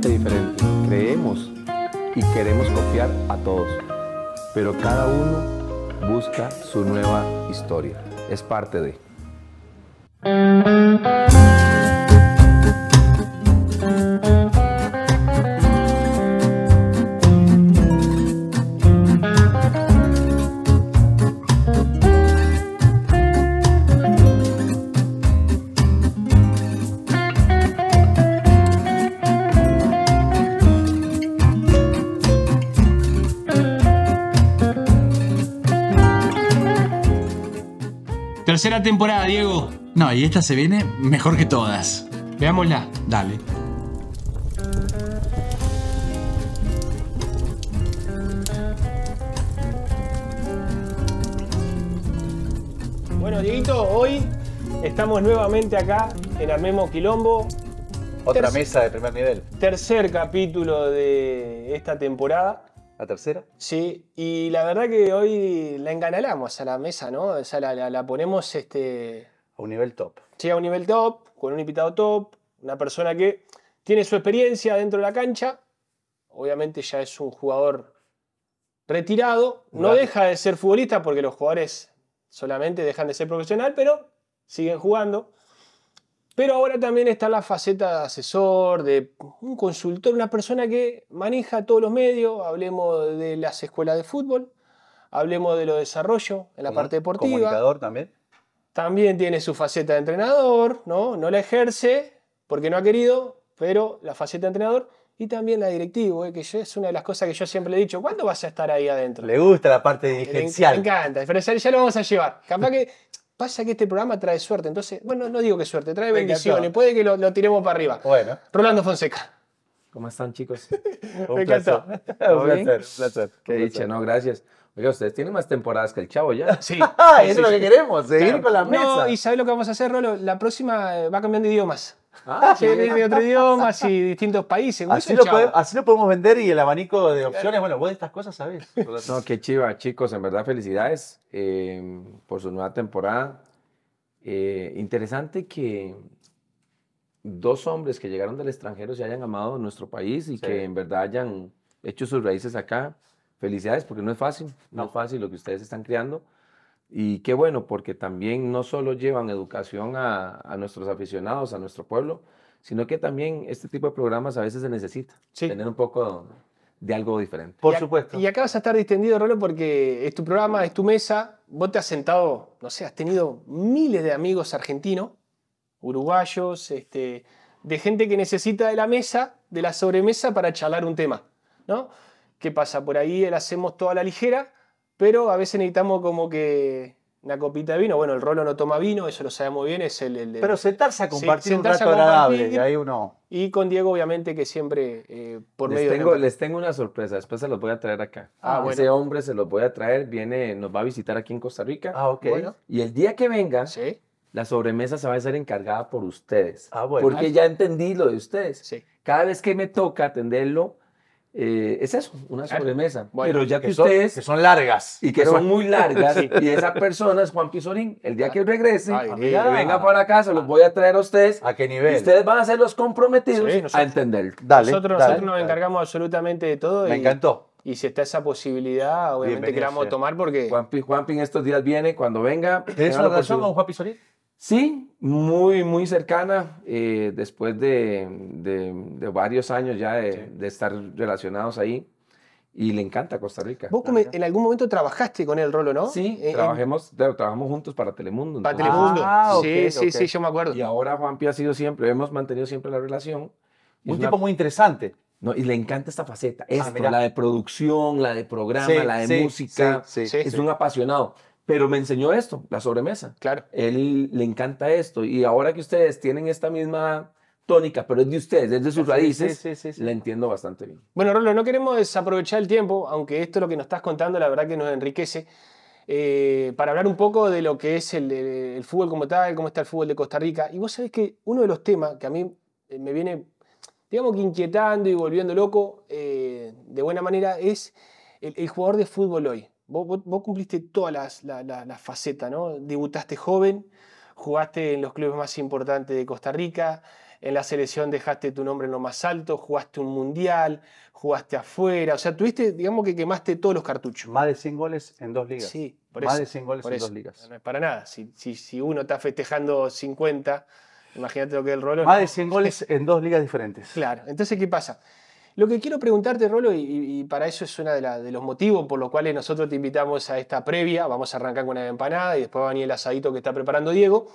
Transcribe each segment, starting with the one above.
diferente. Creemos y queremos copiar a todos, pero cada uno busca su nueva historia. Es parte de... temporada, Diego. No, y esta se viene mejor que todas. Veámosla. Dale. Bueno, Dieguito, hoy estamos nuevamente acá en Armemos Quilombo. Otra mesa de primer nivel. Tercer capítulo de esta temporada la tercera. Sí, y la verdad que hoy la enganalamos a la mesa, ¿no? O sea, la, ponemos este... a un nivel top. Sí, a un nivel top, con un invitado top, una persona que tiene su experiencia dentro de la cancha, obviamente ya es un jugador retirado, no deja de ser futbolista porque los jugadores solamente dejan de ser profesional, pero siguen jugando. Pero ahora también está la faceta de asesor, de un consultor, una persona que maneja todos los medios, hablemos de las escuelas de fútbol, hablemos de lo desarrollo en la parte deportiva. Comunicador también. También tiene su faceta de entrenador, ¿no? No la ejerce porque no ha querido, pero la faceta de entrenador y también la directivo, ¿eh? que es una de las cosas que yo siempre le he dicho, ¿cuándo vas a estar ahí adentro? Le gusta la parte dirigencial. Me encanta, pero ya lo vamos a llevar. Capaz que Pasa que este programa trae suerte, entonces, bueno, no digo que suerte, trae bendiciones, puede que lo, tiremos para arriba. Bueno. Rolando Fonseca. ¿Cómo están, chicos? Me encantó. Un placer, un placer. Qué dicha, no, gracias. Oiga, ustedes tienen más temporadas que el chavo ya. Sí. Eso es lo que queremos, seguir con la mesa. No, y ¿sabes lo que vamos a hacer, Rolo? La próxima eh, va cambiando idiomas. Ah, sí, otro idioma, y distintos países. Así lo, podemos vender y el abanico de opciones, bueno, vos de estas cosas sabes No, qué chiva, chicos, en verdad felicidades eh, por su nueva temporada. Eh, interesante que dos hombres que llegaron del extranjero se hayan amado nuestro país y que en verdad hayan hecho sus raíces acá. Felicidades, porque no es fácil, no es fácil lo que ustedes están creando. Y qué bueno, porque también no solo llevan educación a, nuestros aficionados, a nuestro pueblo, sino que también este tipo de programas a veces se necesita. Tener un poco de algo diferente. Por supuesto. Y acá vas a estar distendido, Rolo, porque es tu programa, es tu mesa. Vos te has sentado, no sé, has tenido miles de amigos argentinos, uruguayos, este, de gente que necesita de la mesa, de la sobremesa para charlar un tema, ¿no? ¿Qué pasa? Por ahí la hacemos toda la ligera pero a veces necesitamos como que una copita de vino. Bueno, el Rolo no toma vino, eso lo sabemos bien. Es el, el, Pero sentarse a compartir un rato agradable, y ahí uno. Y con Diego, obviamente, que siempre eh, por les medio tengo, Les tengo una sorpresa, después se los voy a traer acá. Ah, Ese hombre se los voy a traer, viene, nos va a visitar aquí en Costa Rica. Ah, ok. Y el día que venga. La sobremesa se va a ser encargada por ustedes. Ah, Porque ya entendí lo de ustedes. Cada vez que me toca atenderlo, eh, es eso, una ah, sobremesa. pero ya que, ustedes... Son, que son largas. Y que son muy largas. Y esas personas, Juan Pizorín, el día que regrese, venga para acá, se los voy a traer a ustedes. ¿A qué nivel? Y ustedes van a ser los comprometidos a entender. Dale, nosotros, nos encargamos absolutamente de todo. Me encantó. Y si está esa posibilidad, obviamente queramos tomar porque... Juan, Juan, estos días viene, cuando venga... es una relación con Juan Pizorín? Sí, muy, muy cercana, eh, después de, varios años ya de, estar relacionados ahí. Y le encanta Costa Rica. Vos en algún momento trabajaste con él, Rolo, ¿no? Sí, trabajemos, trabajamos juntos para Telemundo. Para Telemundo. Ah, sí, sí, sí, yo me acuerdo. Y ahora Juanpi ha sido siempre, hemos mantenido siempre la relación. Un tipo muy interesante. No, y le encanta esta faceta, ah, la de producción, la de programa, la de música. es un apasionado. Pero me enseñó esto, la sobremesa. Claro. Él le encanta esto. Y ahora que ustedes tienen esta misma tónica, pero es de ustedes, es de sus raíces, la entiendo bastante bien. Bueno, Rolo, no queremos desaprovechar el tiempo, aunque esto lo que nos estás contando, la verdad que nos enriquece. Eh, para hablar un poco de lo que es el, fútbol como tal, cómo está el fútbol de Costa Rica. Y vos sabés que uno de los temas que a mí eh, me viene, digamos que inquietando y volviendo loco eh, de buena manera es el jugador de fútbol hoy. Vos, cumpliste todas las, la, facetas, ¿no? Debutaste joven, jugaste en los clubes más importantes de Costa Rica, en la selección dejaste tu nombre en lo más alto, jugaste un mundial, jugaste afuera, o sea, tuviste, digamos que quemaste todos los cartuchos. Más de 100 goles en dos ligas. Sí, por Más de 100 goles en dos ligas. No es para nada, si, uno está festejando 50, imagínate lo que el rollo. Más de 100 goles en dos ligas diferentes. Claro, entonces, ¿qué pasa? Lo que quiero preguntarte, Rolo, y, para eso es uno de, los motivos por los cuales nosotros te invitamos a esta previa, vamos a arrancar con una empanada y después va a venir el asadito que está preparando Diego,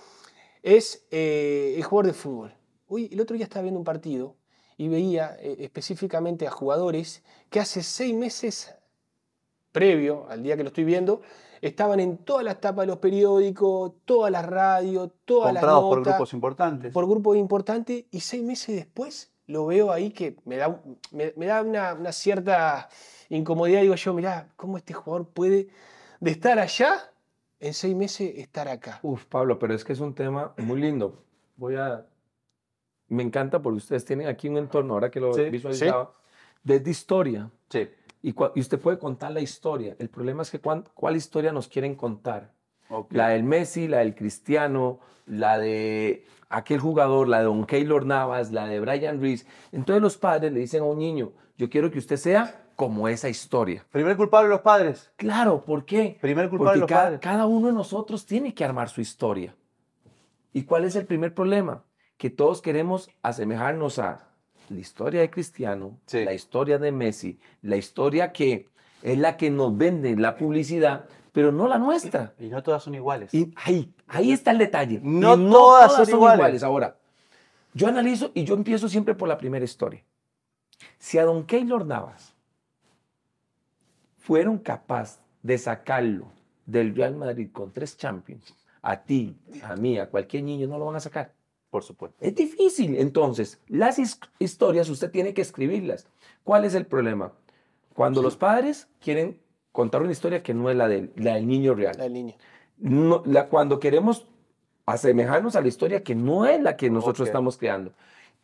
es el eh, jugador de fútbol. Hoy, el otro día estaba viendo un partido y veía eh, específicamente a jugadores que hace seis meses previo al día que lo estoy viendo, estaban en todas las tapas de los periódicos, todas las radios, todas las notas. por grupos importantes. Por grupos importantes y seis meses después lo veo ahí que me da, me, da una, cierta incomodidad. Digo yo, mirá, ¿cómo este jugador puede de estar allá en seis meses estar acá? Uf, Pablo, pero es que es un tema muy lindo. Voy a... Me encanta porque ustedes tienen aquí un entorno, ahora que lo visualizaba, desde historia. Sí. Y, y, usted puede contar la historia. El problema es que cuál historia nos quieren contar. La del Messi, la del Cristiano, la de aquel jugador, la de Don Keylor Navas, la de Brian Reese. Entonces los padres le dicen a un niño, yo quiero que usted sea como esa historia. Primer culpable los padres. Claro, ¿por qué? Primer culpable Porque los cada, padres. Cada uno de nosotros tiene que armar su historia. ¿Y cuál es el primer problema? Que todos queremos asemejarnos a la historia de Cristiano, la historia de Messi, la historia que es la que nos vende la publicidad, pero no la nuestra. Y no todas son iguales. Y ahí, ahí está el detalle. No, no todas, son, iguales. Ahora, yo analizo y yo empiezo siempre por la primera historia. Si a don Keylor Navas fueron capaces de sacarlo del Real Madrid con tres Champions, a ti, a mí, a cualquier niño, no lo van a sacar. Por supuesto. Es difícil. Entonces, las historias usted tiene que escribirlas. ¿Cuál es el problema? Cuando los padres quieren contar una historia que no es la, de, la del niño real. La del niño. cuando queremos asemejarnos a la historia que no es la que nosotros estamos creando.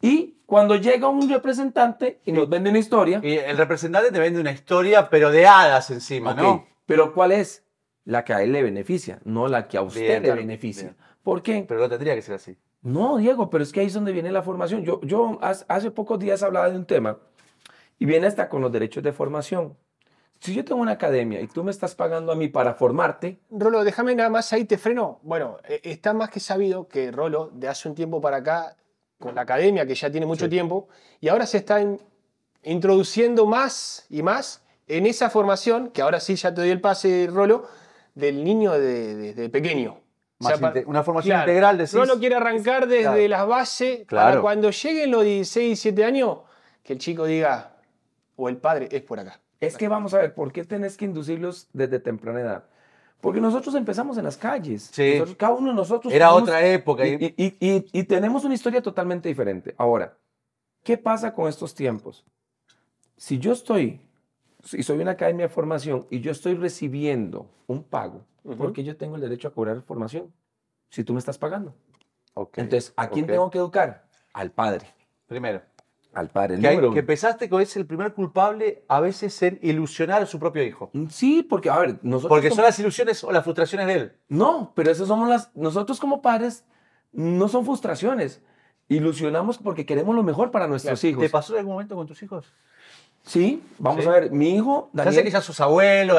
Y cuando llega un representante y nos vende una historia. Y el representante te vende una historia, pero de hadas encima, ¿no? Pero ¿cuál es? La que a él le beneficia, no la que a usted le beneficia. ¿Por qué? Pero no tendría que ser así. No, Diego, pero es que ahí es donde viene la formación. Yo, yo hace pocos días hablaba de un tema y viene hasta con los derechos de formación. Si yo tengo una academia y tú me estás pagando a mí para formarte... Rolo, déjame nada más ahí, te freno. Bueno, e, está más que sabido que Rolo, de hace un tiempo para acá, con la academia, que ya tiene mucho tiempo, y ahora se está introduciendo más y más en esa formación, que ahora sí ya te doy el pase, Rolo, del niño desde de, pequeño. una formación integral, decís. Rolo quiere arrancar desde las bases para cuando lleguen los 16, 17 años, que el chico diga, o el padre, es por acá. Es que vamos a ver, ¿por qué tenés que inducirlos desde temprana edad? Porque nosotros empezamos en las calles. Sí. cada uno de nosotros. Era otra época. ¿eh? Y, tenemos una historia totalmente diferente. Ahora, ¿qué pasa con estos tiempos? Si yo estoy, si soy una academia de formación y yo estoy recibiendo un pago, porque yo tengo el derecho a cobrar formación? Si tú me estás pagando. Okay. Entonces, ¿a quién tengo que educar? Al padre. Primero al padre. El que, pensaste que es el primer culpable a veces en ilusionar a su propio hijo. Mm, sí, porque, a ver, nosotros... Porque son las ilusiones o las frustraciones de él. No, pero esas somos las... Nosotros como padres no son frustraciones. Ilusionamos porque queremos lo mejor para nuestros hijos. ¿Te pasó en algún momento con tus hijos? Sí, vamos a ver, mi hijo Daniel... Ya que ya sus abuelos,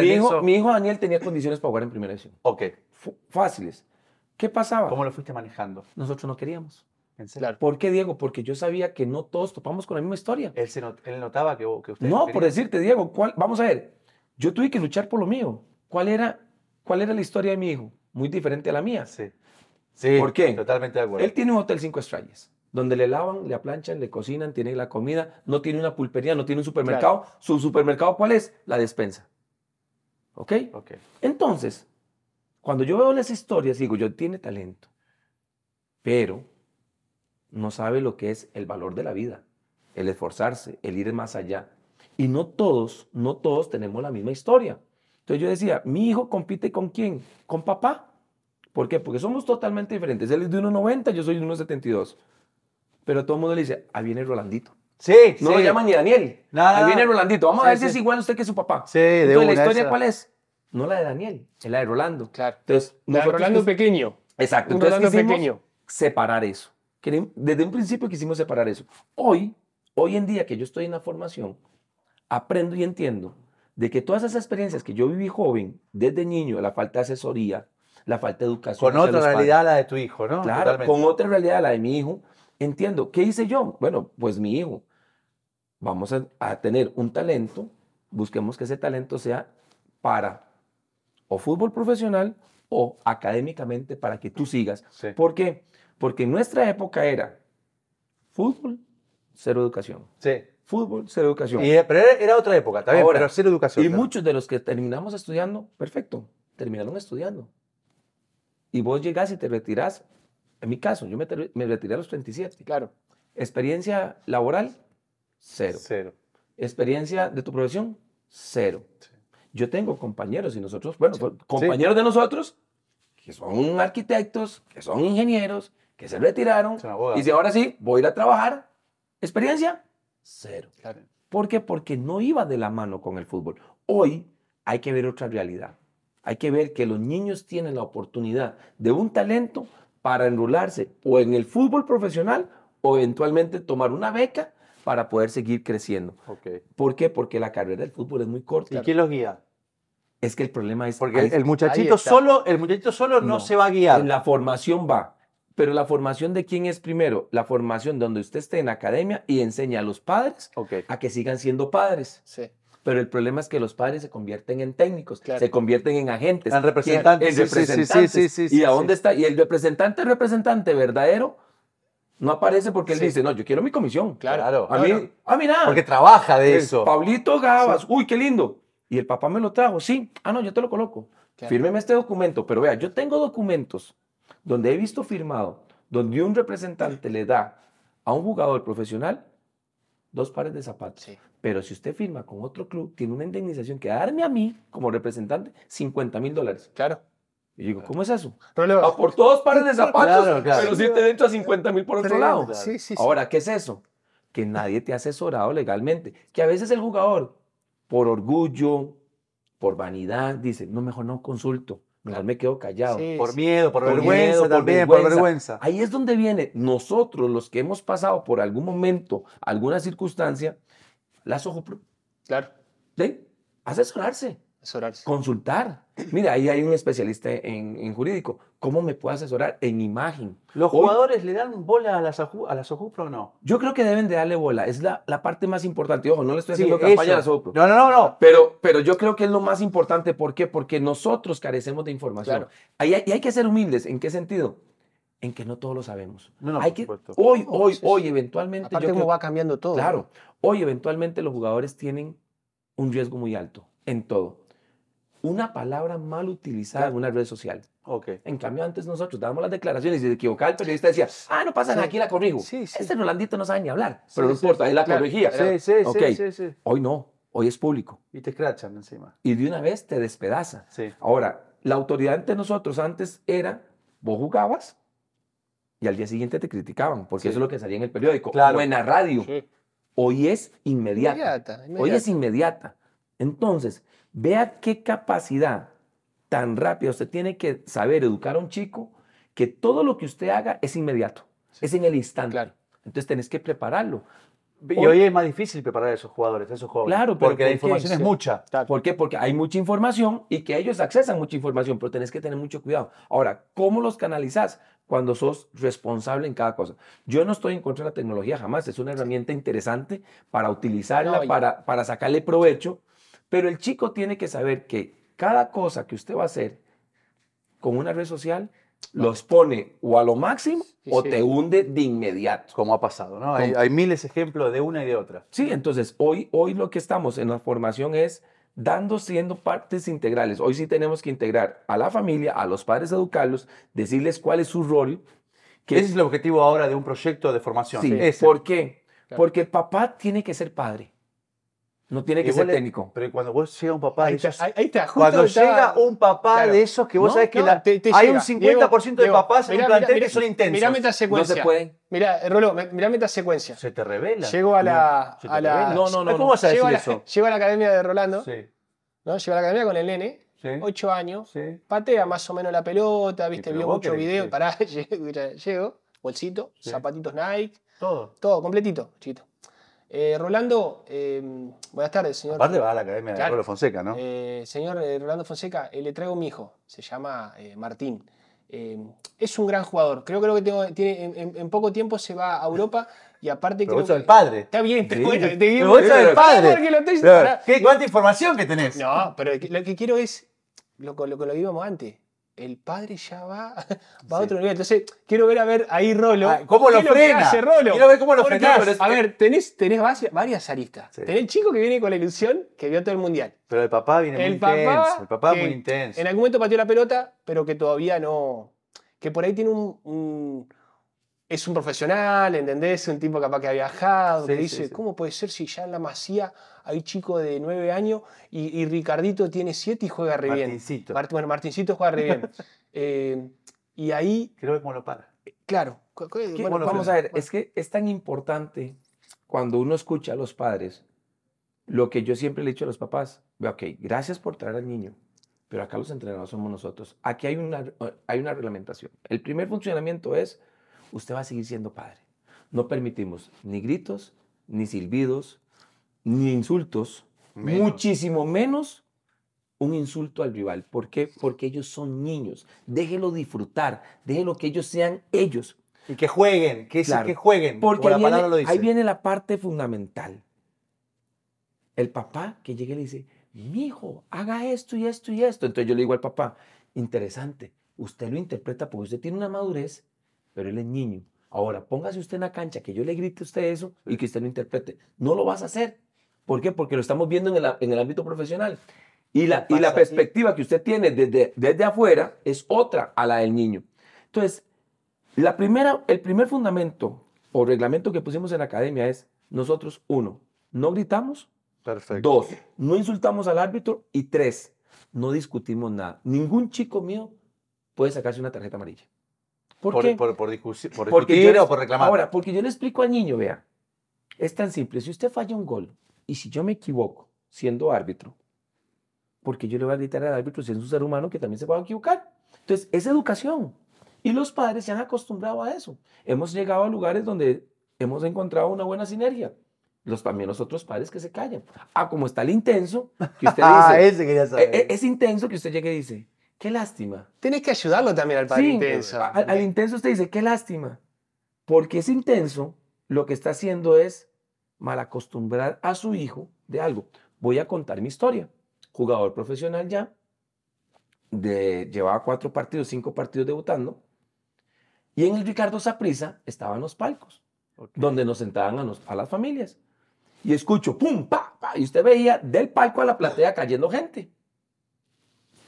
mi hijo, Mi hijo Daniel tenía condiciones para jugar en primera edición Ok. fáciles. ¿Qué pasaba? ¿Cómo lo fuiste manejando? Nosotros no queríamos. ¿Por qué, Diego? Porque yo sabía que no todos topamos con la misma historia. Él, se notaba que, usted... No, por decirte, Diego, ¿cuál, vamos a ver, yo tuve que luchar por lo mío. ¿Cuál era, cuál era la historia de mi hijo? Muy diferente a la mía. Sí. ¿Por qué? Totalmente de acuerdo. Él tiene un hotel cinco estrellas, donde le lavan, le aplanchan, le cocinan, tiene la comida, no tiene una pulpería, no tiene un supermercado. ¿Su supermercado cuál es? La despensa. ¿Ok? Ok. Entonces, cuando yo veo las historias, digo, yo tiene talento, pero no sabe lo que es el valor de la vida, el esforzarse, el ir más allá. Y no todos, no todos tenemos la misma historia. Entonces yo decía, mi hijo compite con quién? Con papá. ¿Por qué? Porque somos totalmente diferentes. Él es de 1,90, yo soy de 1,72. Pero todo el mundo le dice, ahí viene Rolandito. Sí, no lo llaman ni Daniel. Nada. Ahí viene Rolandito. Vamos a ver si es igual usted que su papá. Sí, de ¿la historia cuál es? No la de Daniel, es la de Rolando. Claro. Entonces, Rolando es pequeño. Exacto. Entonces, Rolando pequeño. separar eso. Desde un principio quisimos separar eso. Hoy, hoy en día que yo estoy en la formación, aprendo y entiendo de que todas esas experiencias que yo viví joven, desde niño, la falta de asesoría, la falta de educación. Con otra realidad la de tu hijo, ¿no? Claro, con otra realidad la de mi hijo. Entiendo, ¿qué hice yo? Bueno, pues mi hijo, vamos a, tener un talento, busquemos que ese talento sea para o fútbol profesional o académicamente para que tú sigas. Sí. ¿Por qué? Porque en nuestra época era fútbol, cero educación. Sí. Fútbol, cero educación. Y, pero era, otra época, también, Ahora, pero cero educación. Y muchos de los que terminamos estudiando, perfecto, terminaron estudiando. Y vos llegás y te retirás. En mi caso, yo me, retiré a los 37. Claro. Experiencia laboral, cero. Cero. Experiencia de tu profesión, cero. Yo tengo compañeros y nosotros, bueno, compañeros de nosotros, que son arquitectos, que son ingenieros, que se retiraron y si ahora sí, voy a ir a trabajar. Experiencia, cero. ¿Por qué? Porque no iba de la mano con el fútbol. Hoy hay que ver otra realidad. Hay que ver que los niños tienen la oportunidad de un talento para enrolarse o en el fútbol profesional o eventualmente tomar una beca para poder seguir creciendo. ¿Por qué? Porque la carrera del fútbol es muy corta. ¿Y quién los guía? Es que el problema es porque el muchachito solo el muchachito solo no, se va a guiar. la formación va. Pero la formación de quién es primero, la formación donde usted esté en la academia y enseña a los padres a que sigan siendo padres. Sí. Pero el problema es que los padres se convierten en técnicos, se convierten en agentes, en representantes. Sí, sí, sí, ¿Y a dónde está? Y el representante, representante verdadero, no aparece porque él dice, no, yo quiero mi comisión. Claro. A mí, nada. Ah, porque trabaja de eso. Pablito Gabas, uy, qué lindo. Y el papá me lo trajo, sí. Ah, no, yo te lo coloco. Fírmeme este documento. Pero vea, yo tengo documentos donde he visto firmado, donde un representante le da a un jugador profesional dos pares de zapatos. Pero si usted firma con otro club, tiene una indemnización que darme a mí, como representante, 50 mil dólares. Claro. Y digo, ¿cómo es eso? Ah, por todos pares de zapatos, pero si dentro a 50 mil por otro lado. Ahora, ¿qué es eso? Que nadie te ha asesorado legalmente. Que a veces el jugador, por orgullo, por vanidad, dice, no, mejor no consulto me quedo callado. por miedo, por, vergüenza Ahí es donde viene nosotros, los que hemos pasado por algún momento, alguna circunstancia, las ojos. Claro. haces asesorarse. Asesorarse. Consultar. Mira, ahí hay un especialista en, jurídico. ¿Cómo me puedo asesorar en imagen? ¿Los jugadores le dan bola a la a las o no? Yo creo que deben de darle bola. Es la, parte más importante. ojo, no le estoy haciendo campaña a la Sojupro. No, no, no, no. Pero, pero yo creo que es lo más importante. ¿Por qué? Porque nosotros carecemos de información. hay, y hay que ser humildes. ¿En qué sentido? en que no todos lo sabemos. No, no, Hay que, hoy, hoy, hoy, eventualmente. Aparte, yo va cambiando todo. Claro. Hoy, eventualmente, los jugadores tienen un riesgo muy alto en todo una palabra mal utilizada en una red social. Okay. En cambio, antes nosotros dábamos las declaraciones y se equivocaba el periodista decía, ah, no pasa nada, aquí la corrijo. Sí, sí. Este Rolandito no sabe ni hablar, pero no importa, es la corregía. Sí, sí, sí, sí, Hoy no, hoy es público. Y te crachan encima. Y de una vez te despedaza. Ahora, la autoridad ante nosotros antes era, vos jugabas y al día siguiente te criticaban, porque eso es lo que salía en el periódico claro. o en la radio. Hoy es inmediata. Hoy es inmediata. Entonces, Vea qué capacidad tan rápida usted tiene que saber educar a un chico que todo lo que usted haga es inmediato, es en el instante. Entonces tenés que prepararlo. Y hoy, es más difícil preparar a esos jugadores, a esos jóvenes. Claro, porque la información es mucha. ¿Por qué? Porque hay mucha información y que ellos accesan mucha información, pero tenés que tener mucho cuidado. Ahora, ¿cómo los canalizás? Cuando sos responsable en cada cosa. Yo no estoy en contra de la tecnología jamás, es una herramienta interesante para utilizarla, para, para sacarle provecho, pero el chico tiene que saber que cada cosa que usted va a hacer con una red social los pone o a lo máximo o te hunde de inmediato. Como ha pasado, ¿no? Hay, miles de ejemplos de una y de otra. Sí, entonces hoy, hoy lo que estamos en la formación es dando, siendo partes integrales. Hoy sí tenemos que integrar a la familia, a los padres, educarlos, decirles cuál es su rol. Que Ese es el objetivo ahora de un proyecto de formación. Sí, ¿Por qué? Porque el papá tiene que ser padre. No tiene que ser técnico. Pero cuando llega un papá ahí de te, esos. cuando llega un papá de esos que vos sabes sabés que hay un 50% de papás en un plantel que son intensos. Mirá esta secuencia. No se pueden. Mirá, esta secuencia. Se te revela. Llego a la. No, no, no, ¿Cómo vas llego eso? A la, a la academia de Rolando. Sí. ¿no? Llego a la academia con el nene. Sí. 8 años. Patea más o menos la pelota, viste, vio muchos videos. Pará, llego, bolsito, zapatitos Nike. Todo. Todo, completito, chiquito. Eh, Rolando, eh, buenas tardes, señor. Aparte va a la Academia de Rolando Fonseca, ¿no? Eh, señor eh, Rolando Fonseca, eh, le traigo mi hijo, se llama eh, Martín. Em, es un gran jugador. Creo, creo que tengo, tiene, en, poco tiempo se va a Europa y aparte pero creo vos el padre. Está bien, pero sí. bueno, te digo... Pero vos el padre. Lo ¿Qué, ¿Cuánta información que tenés? No, pero lo que quiero es lo, que lo que íbamos antes el padre ya va, va a otro nivel. Entonces, quiero ver a ver ahí Rolo. Ah, ¿Cómo lo frena? Lo Rolo? Quiero ver cómo lo frena. A ver, tenés, varias aristas. Tenés el chico que viene con la ilusión que vio todo el mundial. Pero el papá viene muy intenso. El papá muy intenso. En algún momento pateó la pelota, pero que todavía no. Que por ahí tiene un es un profesional, ¿entendés? Un tipo capaz que ha viajado, sí, dice, ¿cómo puede ser si ya en la masía hay chico de nueve años y, Ricardito tiene siete y juega re bien? bueno, Martincito juega re bien. Eh, y ahí... Creo que como lo para. Eh, claro. vamos a ver, es que es tan importante cuando uno escucha a los padres, lo que yo siempre le he dicho a los papás, ok, gracias por traer al niño, pero acá los entrenados somos nosotros. Aquí hay una, hay una reglamentación. El primer funcionamiento es usted va a seguir siendo padre. No permitimos ni gritos, ni silbidos, ni insultos, muchísimo menos un insulto al rival. ¿Por qué? Porque ellos son niños. Déjelo disfrutar, déjelo que ellos sean ellos. Y que jueguen, que, que jueguen. Porque ahí, viene, la parte fundamental. El papá que llega y le dice, mi hijo, haga esto y esto y esto. Entonces yo le digo al papá, interesante, usted lo interpreta porque usted tiene una madurez pero él es niño. Ahora, póngase usted en la cancha, que yo le grite a usted eso y que usted lo interprete. No lo vas a hacer. ¿Por qué? Porque lo estamos viendo en el, ámbito profesional. Y la, y la perspectiva que usted tiene desde, desde afuera es otra a la del niño. Entonces, la primera, el primer fundamento o reglamento que pusimos en la academia es nosotros, uno, no gritamos. Perfecto. Dos, no insultamos al árbitro. Y tres, no discutimos nada. Ningún chico mío puede sacarse una tarjeta amarilla. ¿Por, por, qué? por, por discutir o por reclamar. Ahora, porque yo le explico al niño, vea, es tan simple, si usted falla un gol y si yo me equivoco siendo árbitro, porque yo le voy a gritar al árbitro si es un ser humano que también se puede equivocar. Entonces, es educación. Y los padres se han acostumbrado a eso. Hemos llegado a lugares donde hemos encontrado una buena sinergia. Los, también los otros padres que se callan. Ah, como está el intenso, que usted ah, dice. ese Es, e, e, es, intenso que usted llegue y dice, qué lástima. Tienes que ayudarlo también al padre intenso. Al, intenso usted dice, qué lástima. Porque ese intenso lo que está haciendo es malacostumbrar a su hijo de algo. Voy a contar mi historia. Jugador profesional ya, de, llevaba cuatro partidos, cinco partidos debutando. Y en el Ricardo Saprisa estaban los palcos, donde nos sentaban a, a, las familias. Y escucho, ¡pum! Pa, ¡pa! Y usted veía del palco a la platea cayendo gente.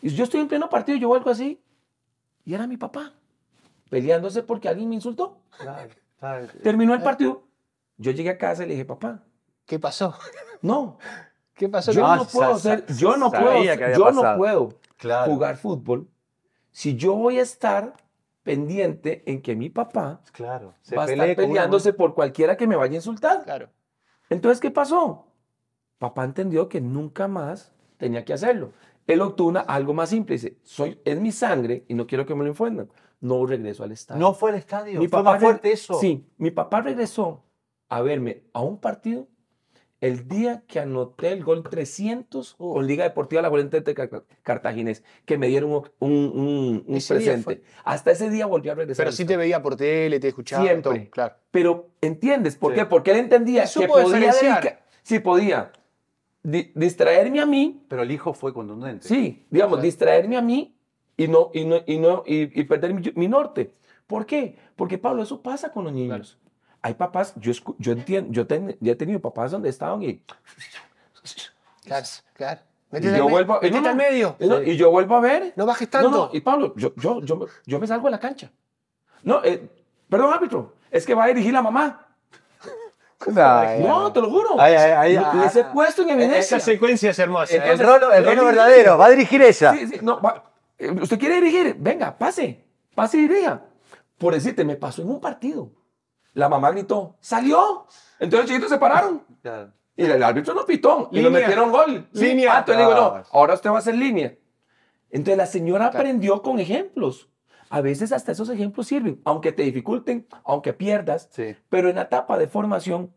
Y yo estoy en pleno partido, yo vuelco así. Y era mi papá, peleándose porque alguien me insultó. Terminó el partido. Yo llegué a casa y le dije, papá. ¿Qué pasó? No. ¿Qué pasó? Yo ah, no, puedo yo no puedo, jugar fútbol si yo voy a estar pendiente en que mi papá claro, va a estar peleándose por cualquiera que me vaya a insultar. Claro. Entonces, ¿qué pasó? Papá entendió que nunca más tenía que hacerlo. Él obtuvo algo más simple. Dice, soy, es mi sangre y no quiero que me lo infundan. No regreso al estadio. No fue al estadio. Mi papá fue fuerte eso. Sí, mi papá regresó a verme a un partido el día que anoté el gol 300 con Liga Deportiva La de Cartaginés, que me dieron un, presente. Hasta ese día volví a regresar. Pero sí te veía por tele, te escuchaba. Siempre. claro. Pero, ¿entiendes por qué? Porque él entendía que podía dedicar, Sí, podía distraerme a mí. Pero el hijo fue contundente. Sí, digamos, distraerme a mí y, no, y, no, y, no, y, perder mi, norte. ¿Por qué? Porque, Pablo, eso pasa con los niños. Hay papás, yo, yo entiendo, yo ten, ya he tenido papás donde estaban y... Claro, claro. y yo vuelvo, medio. Y yo vuelvo a ver. No bajes tanto. y Pablo, yo, yo, yo, yo me salgo de la cancha. No, eh, perdón, árbitro, es que va a dirigir la mamá. No, te lo juro. Ay, puesto en evidencia. Esa secuencia es hermosa. el rolo, verdadero, va a dirigir esa eh, usted quiere dirigir, venga, pase, pase y dirija. Por decirte, me pasó en un partido. La mamá gritó, salió. Entonces los chiquitos se pararon. Y el árbitro no pitó. Y lo metieron gol. Línea. Ah, entonces digo, no, ah. ahora usted va a hacer línea. Entonces la señora aprendió con ejemplos a veces hasta esos ejemplos sirven, aunque te dificulten, aunque pierdas, pero en la etapa de formación,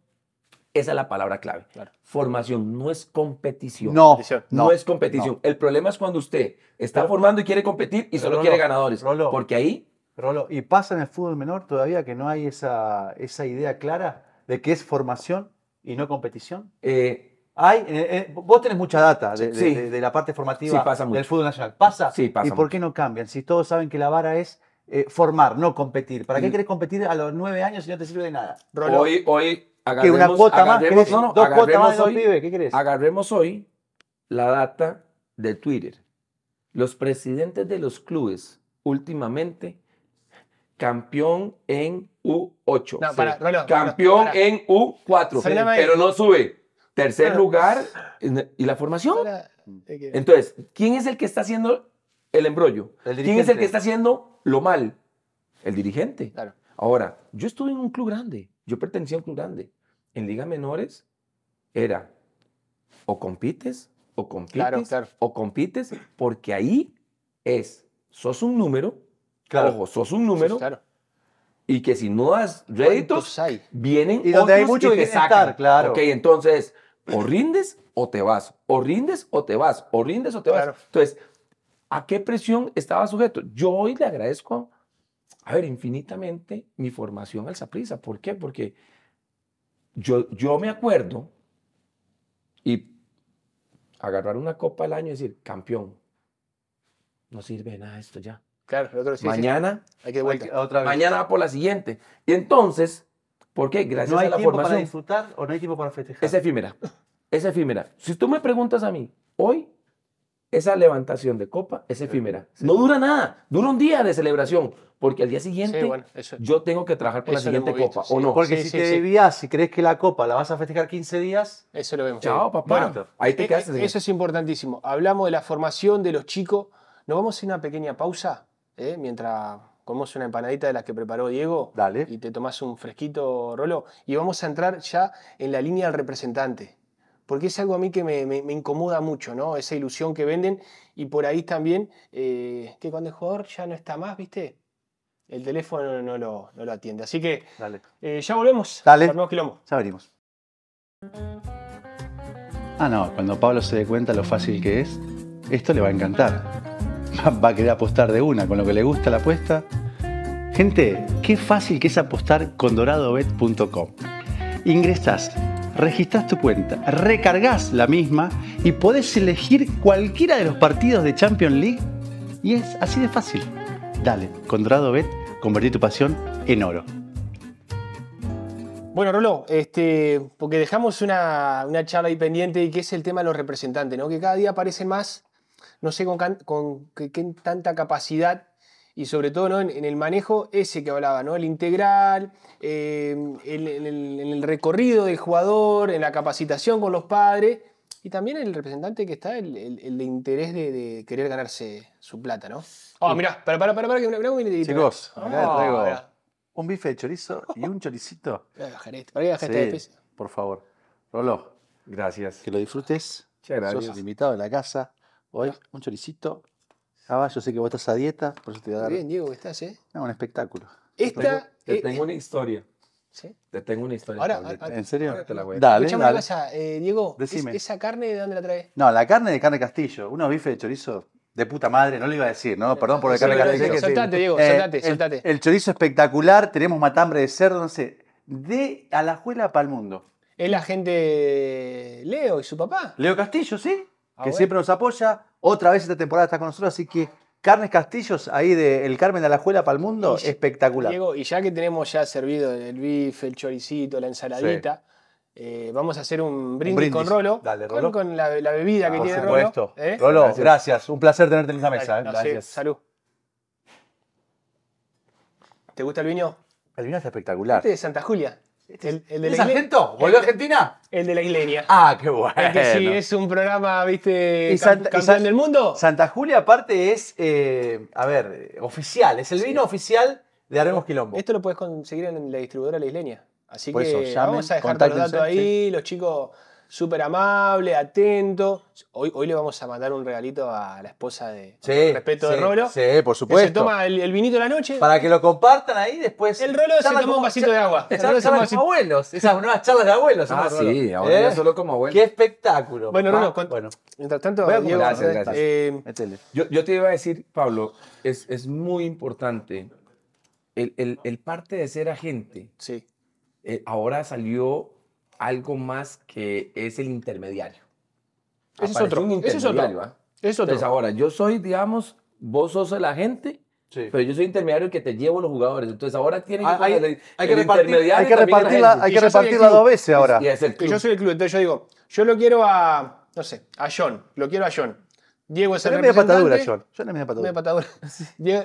esa es la palabra clave. Formación no es competición. No, no, es competición. El problema es cuando usted está formando y quiere competir y solo quiere ganadores, Rolo, porque ahí... Rolo, y pasa en el fútbol menor todavía que no hay esa, esa idea clara de que es formación y no competición. Eh, eh, eh, vos tenés mucha data de, la parte formativa del fútbol nacional. ¿Pasa? ¿Y por qué no cambian? Si todos saben que la vara es eh, formar, no competir. ¿Para qué mm. querés competir a los nueve años si no te sirve de nada? Hoy, hoy que una más, dos cuotas más ¿qué querés? Agarremos hoy la data de Twitter. Los presidentes de los clubes últimamente campeón en U8. campeón en U4, pero no sube. Tercer ah, lugar, pues, ¿y la formación? Entonces, ¿quién es el que está haciendo el embrollo? ¿Quién es el que está haciendo lo mal? El dirigente. Ahora, yo estuve en un club grande, yo pertenecía a un club grande. En liga menores era o compites, o compites, claro, o compites, porque ahí es, sos un número, ojo, sos un número, y que si no das réditos, vienen y donde otros hay mucho que, sacan. Claro. Ok, entonces o rindes o te vas, o rindes o te vas, o rindes o te vas. Entonces, ¿a qué presión estaba sujeto? Yo hoy le agradezco, a ver, infinitamente mi formación al Zaprisa. ¿Por qué? Porque yo, yo me acuerdo y agarrar una copa al año y decir, campeón, no sirve nada esto ya. Claro, otro sí, Mañana, Hay que vuelta. otra vez. mañana va por la siguiente. Y entonces, ¿Por qué? Gracias a la formación. ¿No hay tiempo para disfrutar o no hay tiempo para festejar? Es efímera. Es efímera. Si tú me preguntas a mí, hoy esa levantación de copa es efímera. No dura nada, dura un día de celebración, porque al día siguiente yo tengo que trabajar por la siguiente copa, ¿o no? Porque si te debías, si crees que la copa la vas a festejar 15 días, eso lo vemos. Chao, papá. ahí te eh, quedas. Eh, eso es importantísimo. Hablamos de la formación de los chicos. Nos vamos a una pequeña pausa, ¿eh? mientras comemos una empanadita de las que preparó Diego. Dale. Y te tomás un fresquito, Rolo. Y vamos a entrar ya en la línea del representante. Porque es algo a mí que me, incomoda mucho, ¿no? Esa ilusión que venden. Y por ahí también, eh, que cuando el jugador ya no está más, ¿viste? El teléfono no lo, no lo atiende. Así que Dale. Eh, ya volvemos. Dale. Quilombo. Ya venimos. Ah, no, cuando Pablo se dé cuenta lo fácil que es, esto le va a encantar. va a querer apostar de una con lo que le gusta la apuesta. Gente, qué fácil que es apostar con doradobet.com. Ingresas, registras tu cuenta, recargas la misma y podés elegir cualquiera de los partidos de Champions League y es así de fácil. Dale, con doradobet convertí tu pasión en oro. Bueno, Rolo, este, porque dejamos una, una, charla ahí pendiente y que es el tema de los representantes, ¿no? Que cada día aparecen más no sé con, qué tanta capacidad y sobre todo en, el manejo ese que hablaba, ¿no? el integral, eh, el, en, el, recorrido del jugador, en la capacitación con los padres y también el representante que está, el, interés de, querer ganarse su plata. ¿no? Oh, mirá, para, para, para, que Chicos, ah. un bife de chorizo y un choricito. ¿Para este, que este Por favor. Rolo, gracias. Que lo disfrutes. gracias. Sos invitado en la casa. Hoy un choricito. Java, yo sé que vos estás a dieta, por eso te voy a dar. Bien, Diego, estás, ¿eh? No, un espectáculo. Esta. Te tengo, una historia. ¿Sí? Te tengo una historia. Ahora, ah, ah, ¿En serio? te la voy a Dale, dale. eh, Diego. Decime. ¿Esa carne de dónde la traes? No, la carne de carne castillo. Unos bifes de chorizo de puta madre, no lo iba a decir, ¿no? Perdón por el carne castillo. Diego, eh, soltate, El, chorizo espectacular, tenemos matambre de cerdo, no sé. De a la Alajuela para el mundo. ¿Es la gente Leo y su papá? Leo Castillo, sí. Ah, que siempre nos apoya. Otra vez esta temporada está con nosotros, así que Carnes Castillos, ahí del Carmen de Alajuela para el mundo, espectacular. Diego, y ya que tenemos ya servido el bife, el choricito, la ensaladita, eh, vamos a hacer un brindis, con Rolo. Dale, Rolo. Con, con la, bebida que tiene Rolo. ¿Eh? Rolo, gracias. Un placer tenerte en esta mesa. Eh. gracias. Salud. ¿Te gusta el vino? El vino es espectacular. Este de Santa Julia. ¿El, de ¿Es ¿Volvió a Argentina? El de la isleña. Ah, qué bueno. Es sí, es un programa, viste, en el mundo. Santa Julia, aparte, es, eh, a ver, oficial. Es el vino oficial de Aremos Quilombo. Esto lo puedes conseguir en la distribuidora La Isleña. Así que vamos a dejar los datos ahí, los chicos súper amable, atento. Hoy, le vamos a mandar un regalito a la esposa de respeto de Rolo. Sí, por supuesto. Que se toma el, vinito de la noche. Para que lo compartan ahí después. El Rolo se tomó un vasito de agua. Rolo son como abuelos. Esas nuevas charlas de abuelos. Ah, sí, ¿Eh? ahora solo como abuelos. Qué espectáculo. Bueno, Rolo, no, bueno. mientras tanto, gracias, gracias. Eh, yo, te iba a decir, Pablo, es, muy importante el, parte de ser agente. Sí. Eh, ahora salió algo más que es el intermediario. Ese es otro. ¿ah? ese es otro. Entonces ahora, yo soy, digamos, vos sos el agente Pero yo soy intermediario que te llevo los jugadores. Entonces ahora tienen ah, hay, que repartir, hay que repartirla, dos veces ahora. yo soy el club, entonces yo digo, yo lo quiero a, no sé, a John, lo quiero a John. Diego es el no patadura, John. yo patadura. Me patadura.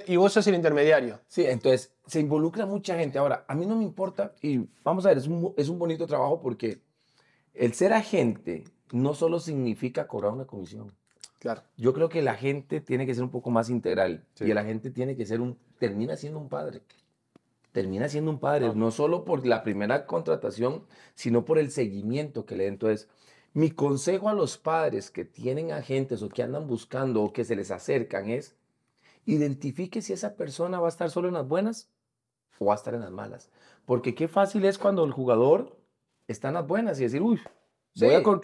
Y vos sos el intermediario. Sí, entonces se involucra mucha gente. Ahora, a mí no me importa, y vamos a ver, es un, es un bonito trabajo porque el ser agente no solo significa cobrar una comisión. Claro. Yo creo que la gente tiene que ser un poco más integral y la gente tiene que ser un, termina siendo un padre. Termina siendo un padre, no solo por la primera contratación, sino por el seguimiento que le den. Entonces, mi consejo a los padres que tienen agentes o que andan buscando o que se les acercan es, identifique si esa persona va a estar solo en las buenas o va a estar en las malas. Porque qué fácil es cuando el jugador está en las buenas y decir, uy,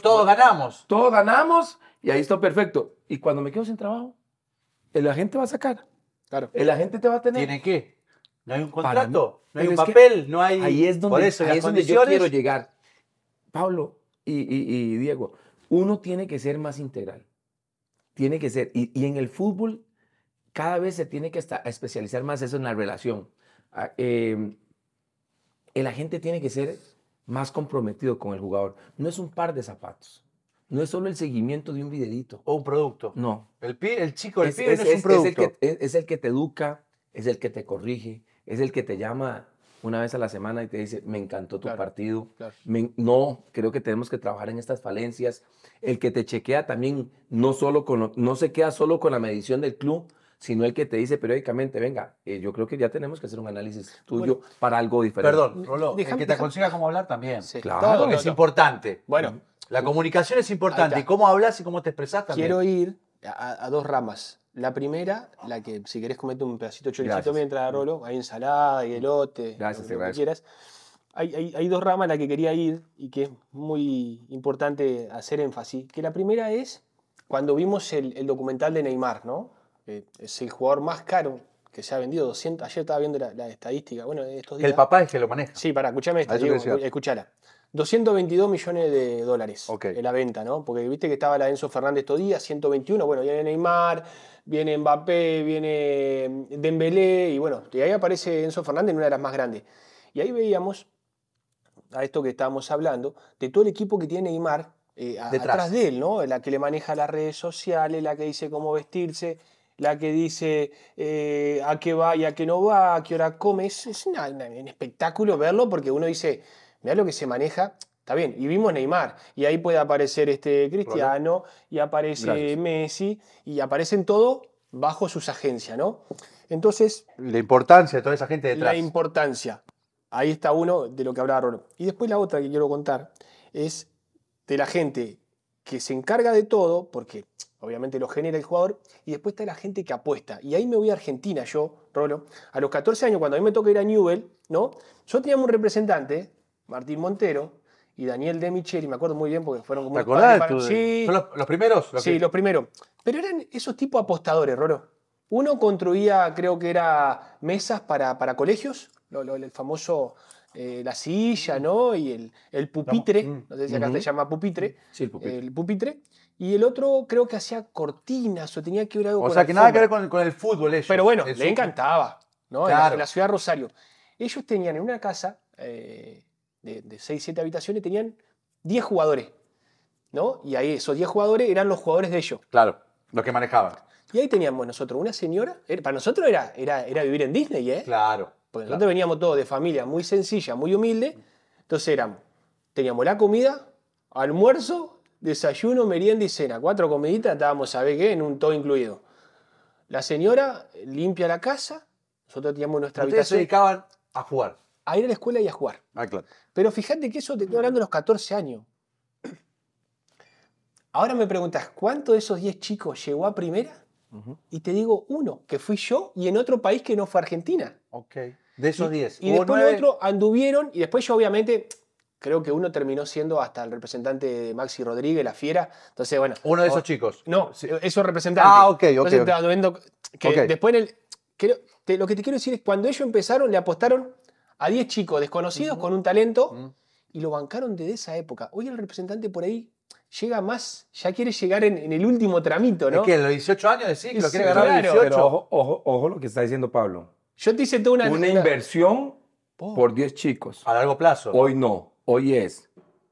todos ganamos. Todos ganamos y ahí está perfecto. Y cuando me quedo sin trabajo, el agente va a sacar. Claro. El agente te va a tener. ¿Tiene qué? No hay un contrato, no hay un papel, no hay. Ahí es donde, ahí es donde yo quiero llegar. Pablo, y, Diego, uno tiene que ser más integral. Tiene que ser. Y, en el fútbol, cada vez se tiene que especializar más eso en la relación. Ah, em, el agente tiene que ser más comprometido con el jugador. No es un par de zapatos. No es solo el seguimiento de un videito. O un producto. No. El, el chico, el es, es el, que, te educa, es el que te corrige, es el que te llama una vez a la semana y te dice, me encantó tu partido, no, creo que tenemos que trabajar en estas falencias. El que te chequea también no, solo con no se queda solo con la medición del club, sino el que te dice periódicamente, venga, eh, yo creo que ya tenemos que hacer un análisis tuyo para algo diferente. Perdón, Rolo, que te consiga cómo hablar también. claro, es importante. Bueno, la comunicación es importante, y cómo hablas y cómo te expresas también. Quiero ir a dos ramas. La primera, la que si querés comete un pedacito de choricito mientras rolo, hay ensalada, hay elote, lo, Hay, dos ramas a las que quería ir y que es muy importante hacer énfasis. Que la primera es cuando vimos el, documental de Neymar, ¿no? es el jugador más caro que se ha vendido 200. Ayer estaba viendo la, estadística. Bueno, estos días. El papá es que lo maneja. Sí, para, escúchame esta. escuchala. 222 millones de dólares en la venta, ¿no? Porque viste que estaba la Enzo Fernández estos días, 121, bueno, viene Neymar, viene Mbappé, viene mm, Dembélé, y bueno, y ahí aparece Enzo Fernández en una de las más grandes. Y ahí veíamos, a esto que estábamos hablando, de todo el equipo que tiene Neymar eh, detrás de él, ¿no? La que le maneja las redes sociales, la que dice cómo vestirse, la que dice eh, a qué va y a qué no va, a qué hora come. Es, un espectáculo verlo porque uno dice Mirá lo que se maneja. Está bien, y vimos Neymar, y ahí puede aparecer este Cristiano, y aparece Messi, y aparecen todo bajo sus agencias, ¿no? Entonces... La importancia de toda esa gente detrás. La importancia. Ahí está uno de lo que hablaba Rolo. Y después la otra que quiero contar es de la gente que se encarga de todo, porque obviamente lo genera el jugador, y después está la gente que apuesta. Y ahí me voy a Argentina yo, Rolo. A los 14 años, cuando a mí me toca ir a Newell, ¿no? Yo tenía un representante Martín Montero y Daniel De Micheli, me acuerdo muy bien porque fueron como ¿Te sí. los, primeros? sí, los primeros. Pero eran esos tipos apostadores, Roro. Uno construía, creo que era mesas para, para colegios, el famoso, eh, la silla, ¿no? Y el, pupitre, mm, no, sé si acá se llama pupitre. Sí, el pupitre. Y el otro creo que hacía cortinas o tenía que ver algo o O sea, que nada que ver con, el fútbol ellos. Pero bueno, le encantaba, ¿no? En, la, ciudad de Rosario. Ellos tenían en una casa, eh, de, de 6, 7 habitaciones, tenían 10 jugadores. ¿no? Y ahí esos 10 jugadores eran los jugadores de ellos. Claro, los que manejaban. Y ahí teníamos nosotros una señora, para nosotros era, era, era vivir en Disney, ¿eh? Claro. Porque nosotros veníamos todos de familia muy sencilla, muy humilde, entonces éramos, teníamos la comida, almuerzo, desayuno, merienda y cena, cuatro comiditas, estábamos, ver qué? En un todo incluido. La señora limpia la casa, nosotros teníamos nuestra habitación. se dedicaban a jugar? a ir a la escuela y a jugar. Ah, claro. Pero fíjate que eso te estoy hablando de los 14 años. Ahora me preguntas, ¿cuánto de esos 10 chicos llegó a primera? Y te digo uno, que fui yo y en otro país que no fue Argentina. Ok. De esos 10. Y, después anduvieron y después yo obviamente creo que uno terminó siendo hasta el representante de Maxi Rodríguez, la fiera. Entonces, bueno. Uno de esos chicos. No, esos representantes. Ah, ok, okay. después el. lo que te quiero decir es cuando ellos empezaron, le apostaron a 10 chicos desconocidos con un talento y lo bancaron desde esa época. Hoy el representante por ahí llega más, ya quiere llegar en, el último tramito, ¿no? Es que los 18 años de ciclo lo quiere ganar ojo, ojo, ojo, lo que está diciendo Pablo. Yo te hice toda una... Una inversión por 10 chicos. A largo plazo. Hoy no, hoy es,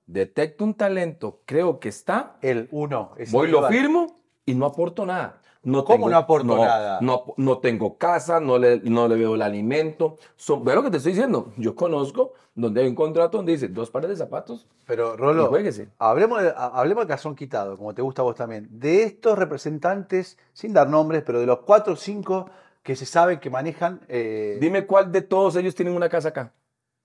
detecto un talento, creo que está... El uno. Voy, lo firmo y no aporto nada. No ¿Cómo no aporto no, nada? No, tengo casa, no le, no le veo el alimento. Son, ve lo que te estoy diciendo. Yo conozco donde hay un contrato donde dice dos pares de zapatos. Pero, Rolo, hablemos, hablemos de Cazón Quitado, como te gusta a vos también. De estos representantes, sin dar nombres, pero de los cuatro o cinco que se sabe que manejan. Eh, dime cuál de todos ellos tienen una casa acá.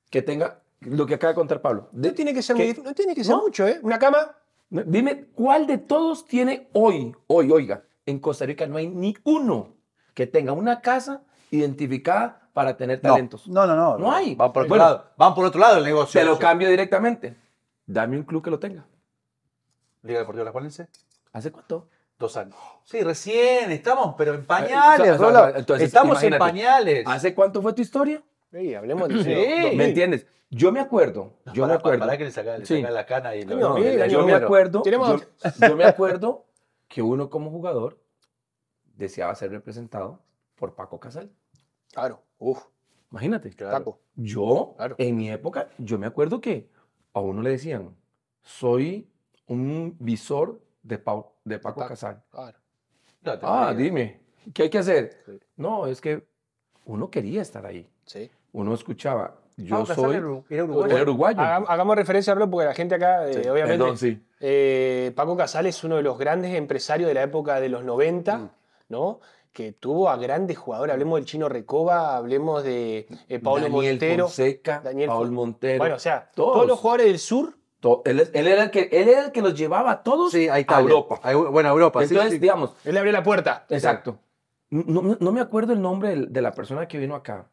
Que tenga lo que acaba de contar Pablo. tiene que ser, no tiene que ser mucho, ¿eh? Una cama. Dime cuál de todos tiene hoy, hoy, oiga en Costa Rica no hay ni uno que tenga una casa identificada para tener talentos. No, no, no. No, hay. Van por otro, lado. Van por otro lado el negocio. Te lo cambio directamente. Dame un club que lo tenga. Liga Deportiva La Juanense. ¿Hace cuánto? Dos años. Sí, recién. Estamos, pero en eh, pañales, Estamos en pañales. ¿Hace cuánto fue tu historia? Sí, hablemos de ¿Me entiendes? Yo me acuerdo. yo me acuerdo. Para, que le la cana y lo, no, no, yo, me acuerdo. yo me acuerdo que uno como jugador deseaba ser representado por Paco Casal. Claro, uff. Imagínate. Yo, en mi época, yo me acuerdo que a uno le decían, soy un visor de, Paco Casal. Claro. ah, dime, ¿qué hay que hacer? No, es que uno quería estar ahí. Sí. Uno escuchaba, yo soy... uruguayo. Hagamos, referencia a porque la gente acá, eh, obviamente... sí. Eh, Paco Casal es uno de los grandes empresarios de la época de los 90, mm. ¿no? que tuvo a grandes jugadores. Hablemos del chino Recoba, hablemos de eh, Paolo Daniel Montero. Fonseca, Paul Montero. Bueno, o sea, todos, los jugadores del sur. él, era el que, él el que los llevaba a todos sí, a, Europa. bueno, a Europa. Entonces, sí, digamos. Él abrió la puerta. Exacto. No, me acuerdo el nombre de, la persona que vino acá.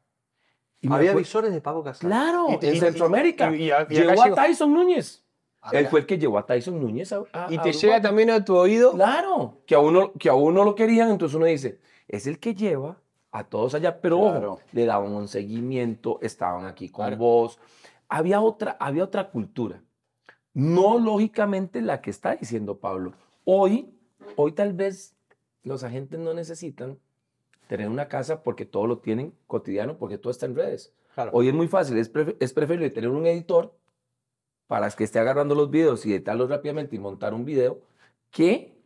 Había visores de Paco Casal. Claro, en Centroamérica. llegó a Tyson Núñez. Él fue el que llevó a Tyson Núñez Y te llega también a tu oído. Claro, que a, uno, que a uno lo querían, entonces uno dice, es el que lleva a todos allá, pero le daban un seguimiento, estaban aquí con vos. Había otra, había otra cultura, no lógicamente la que está diciendo Pablo. Hoy, hoy tal vez los agentes no necesitan tener una casa porque todo lo tienen cotidiano, porque todo está en redes. Hoy es muy fácil, es, es preferible tener un editor para que esté agarrando los videos y editarlos rápidamente y montar un video que